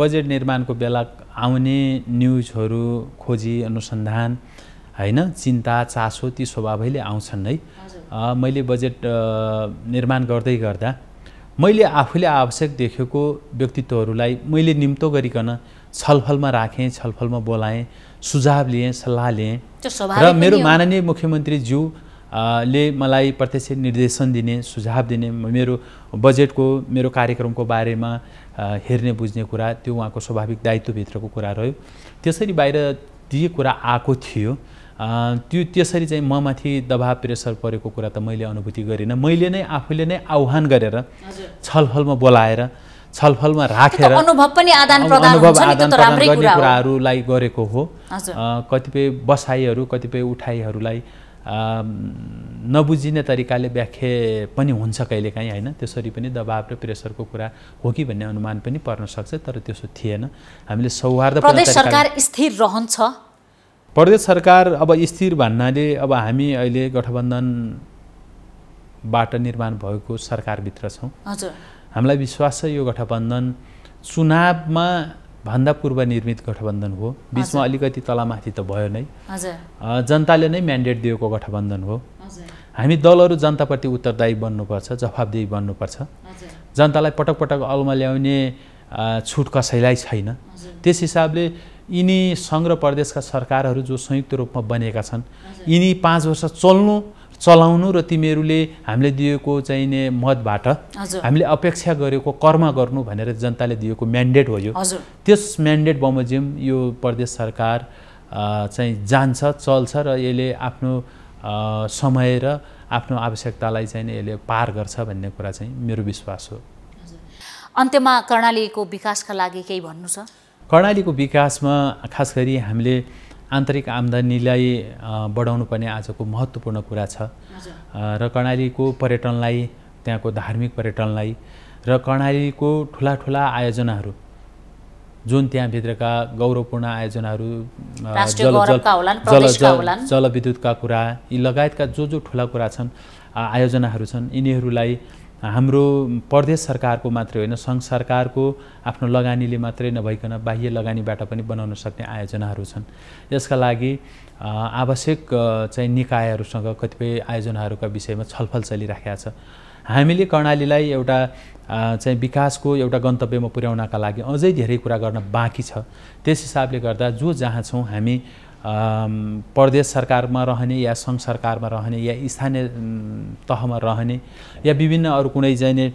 बजेट निर्माणको बेला आउने न्युजहरू खोजी अनुसन्धान होइन चिन्ता चासो ती स्वभावैले आउँछन् है मैले बजेट निर्माण गर्दै गर्दा मैले आफूले आवश्यक देखेको व्यक्तित्वहरूलाई मैले निम्तो गरिकन छलफलमा राखेँ छलफलमा बोलाएँ सुझाव लिएँ सल्लाह लिएँ र मेरो माननीय मुख्यमन्त्रीज्यू ले मलाई प्रत्यक्ष निर्देशन दिने सुझाव दिने मेरो बजेटको मेरो कार्यक्रमको बारेमा हेर्ने बुझ्ने कुरा त्यो उहाँको स्वाभाविक दायित्वभित्रको कुरा रह्यो त्यसरी बाहिर जे कुरा आएको थियो त्यो त्यसरी चाहिँ ममाथि दबाव प्रेसर परेको कुरा त मैले अनुभूति गरिनँ मैले नै आफूले नै आह्वान गरेर छलफलमा बोलाएर छलफलमा राखेर अनुभव पनि आदान अनुभव आदान प्रदान गर्ने कुराहरूलाई गरेको हो कतिपय बसाइहरू कतिपय उठाइहरूलाई नबुझिने तरिकाले व्याख्या पनि हुन्छ कहिलेकाहीँ होइन त्यसरी पनि दबाब र प्रेसरको कुरा हो कि भन्ने अनुमान पनि पर्न सक्छ तर त्यसो थिएन हामीले सौहार्द प्रदेश सरकार स्थिर रहन्छ प्रदेश सरकार अब स्थिर भन्नाले अब हामी अहिले गठबन्धनबाट निर्माण भएको सरकारभित्र छौँ हजुर हामीलाई विश्वास छ यो गठबन्धन चुनावमा भन्दा पूर्व निर्मित गठबन्धन हो बिचमा अलिकति तलामाथि त भयो नै जनताले नै म्यान्डेट दिएको गठबन्धन हो हामी दलहरू जनताप्रति उत्तरदायी बन्नुपर्छ जवाबदेही बन्नुपर्छ जनतालाई पटक पटक अलमा ल्याउने छुट कसैलाई छैन त्यस हिसाबले यिनी सङ्घ्र प्रदेशका सरकारहरू जो संयुक्त रूपमा बनेका छन् यिनी पाँच वर्ष चल्नु चलाउनु र तिमीहरूले हामीले दिएको चाहिने मतबाट हामीले अपेक्षा गरेको कर्म गर्नु भनेर जनताले दिएको म्यान्डेट हो यो त्यस म्यान्डेट बमोजिम यो प्रदेश सरकार चाहिँ जान्छ चल्छ र यसले आफ्नो समय र आफ्नो आवश्यकतालाई चाहिँ यसले पार गर्छ भन्ने कुरा चाहिँ मेरो विश्वास हो अन्त्यमा कर्णालीको विकासका लागि केही भन्नु छ कर्णालीको विकासमा खास गरी हामीले आन्तरिक आम्दानीलाई बढाउनु पर्ने आजको महत्त्वपूर्ण कुरा छ र कर्णालीको पर्यटनलाई त्यहाँको धार्मिक पर्यटनलाई र कर्णालीको ठुला ठुला आयोजनाहरू जुन त्यहाँभित्रका गौरवपूर्ण आयोजनाहरू जल जल जलविद्युतका कुरा यी लगायतका जो जो ठुला कुरा छन् आयोजनाहरू छन् यिनीहरूलाई हाम्रो प्रदेश सरकारको मात्रै होइन सङ्घ सरकारको आफ्नो लगानीले मात्रै नभइकन बाह्य लगानीबाट पनि बनाउन सक्ने आयोजनाहरू छन् यसका लागि आवश्यक चाहिँ निकायहरूसँग कतिपय आयोजनाहरूका विषयमा छलफल चलिराखेका छ हामीले कर्णालीलाई एउटा चाहिँ विकासको एउटा गन्तव्यमा पुर्याउनका लागि अझै धेरै कुरा गर्न बाँकी छ त्यस हिसाबले गर्दा जो जहाँ छौँ हामी प्रदेश सरकारमा रहने या सङ्घ सरकारमा रहने या स्थानीय तहमा रहने या विभिन्न अरू कुनै जाने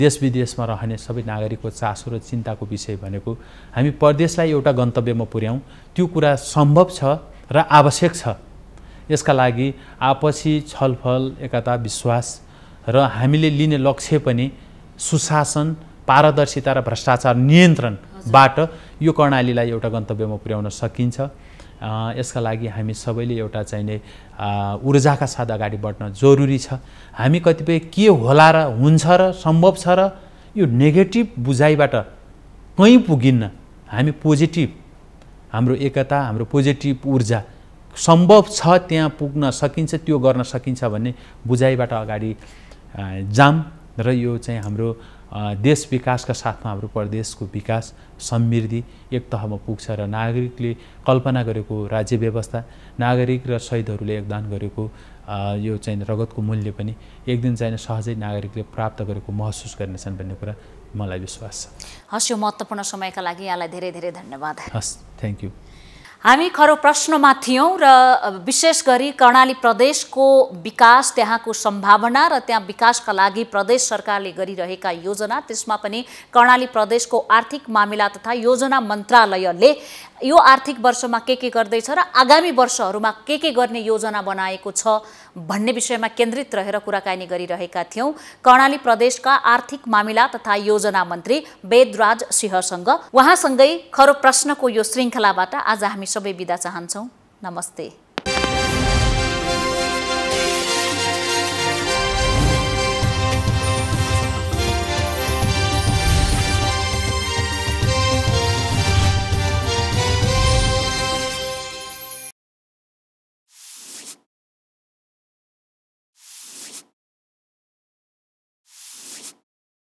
देश विदेशमा रहने सबै नागरिकको चासो र चिन्ताको विषय भनेको हामी प्रदेशलाई एउटा गन्तव्यमा पुर्याउँ त्यो कुरा सम्भव छ र आवश्यक छ यसका लागि आपसी छलफल एकता विश्वास र हामीले लिने लक्ष्य पनि सुशासन पारदर्शिता र भ्रष्टाचार नियन्त्रणबाट यो कर्णालीलाई एउटा गन्तव्यमा पुर्याउन सकिन्छ यसका लागि हामी सबैले एउटा चाहिने ऊर्जाका साथ अगाडि बढ्न जरुरी छ हामी कतिपय के होला र हुन्छ र सम्भव छ र यो नेगेटिभ बुझाइबाट कहीँ पुगिन्न हामी पोजिटिभ हाम्रो एकता हाम्रो पोजिटिभ ऊर्जा सम्भव छ त्यहाँ पुग्न सकिन्छ त्यो गर्न सकिन्छ भन्ने बुझाइबाट अगाडि जाम र यो चाहिँ हाम्रो देश विकासका साथमा हाम्रो प्रदेशको विकास समृद्धि एक तहमा पुग्छ र नागरिकले कल्पना गरेको राज्य व्यवस्था नागरिक र शहीदहरूले योगदान गरेको यो चाहिँ रगतको मूल्य पनि एक दिन चाहिँ सहजै नागरिकले प्राप्त गरेको महसुस गर्नेछन् भन्ने कुरा मलाई विश्वास छ हस् यो महत्त्वपूर्ण समयका लागि यहाँलाई धेरै धेरै धन्यवाद हस् थ्याङ्क यू हामी खरो प्रश्नमा थियौँ र विशेष गरी कर्णाली प्रदेशको विकास त्यहाँको सम्भावना र त्यहाँ विकासका लागि प्रदेश सरकारले गरिरहेका योजना त्यसमा पनि कर्णाली प्रदेशको आर्थिक मामिला तथा योजना मन्त्रालयले यो आर्थिक वर्षमा के के गर्दैछ र आगामी वर्षहरूमा के के गर्ने योजना बनाएको छ भन्ने विषयमा केन्द्रित रहेर कुराकानी गरिरहेका थियौँ कर्णाली प्रदेशका आर्थिक मामिला तथा योजना मन्त्री वेदराज सिंहसँग उहाँसँगै खरो प्रश्नको यो श्रृङ्खलाबाट आज हामी सबै बिदा चाहन्छौँ नमस्ते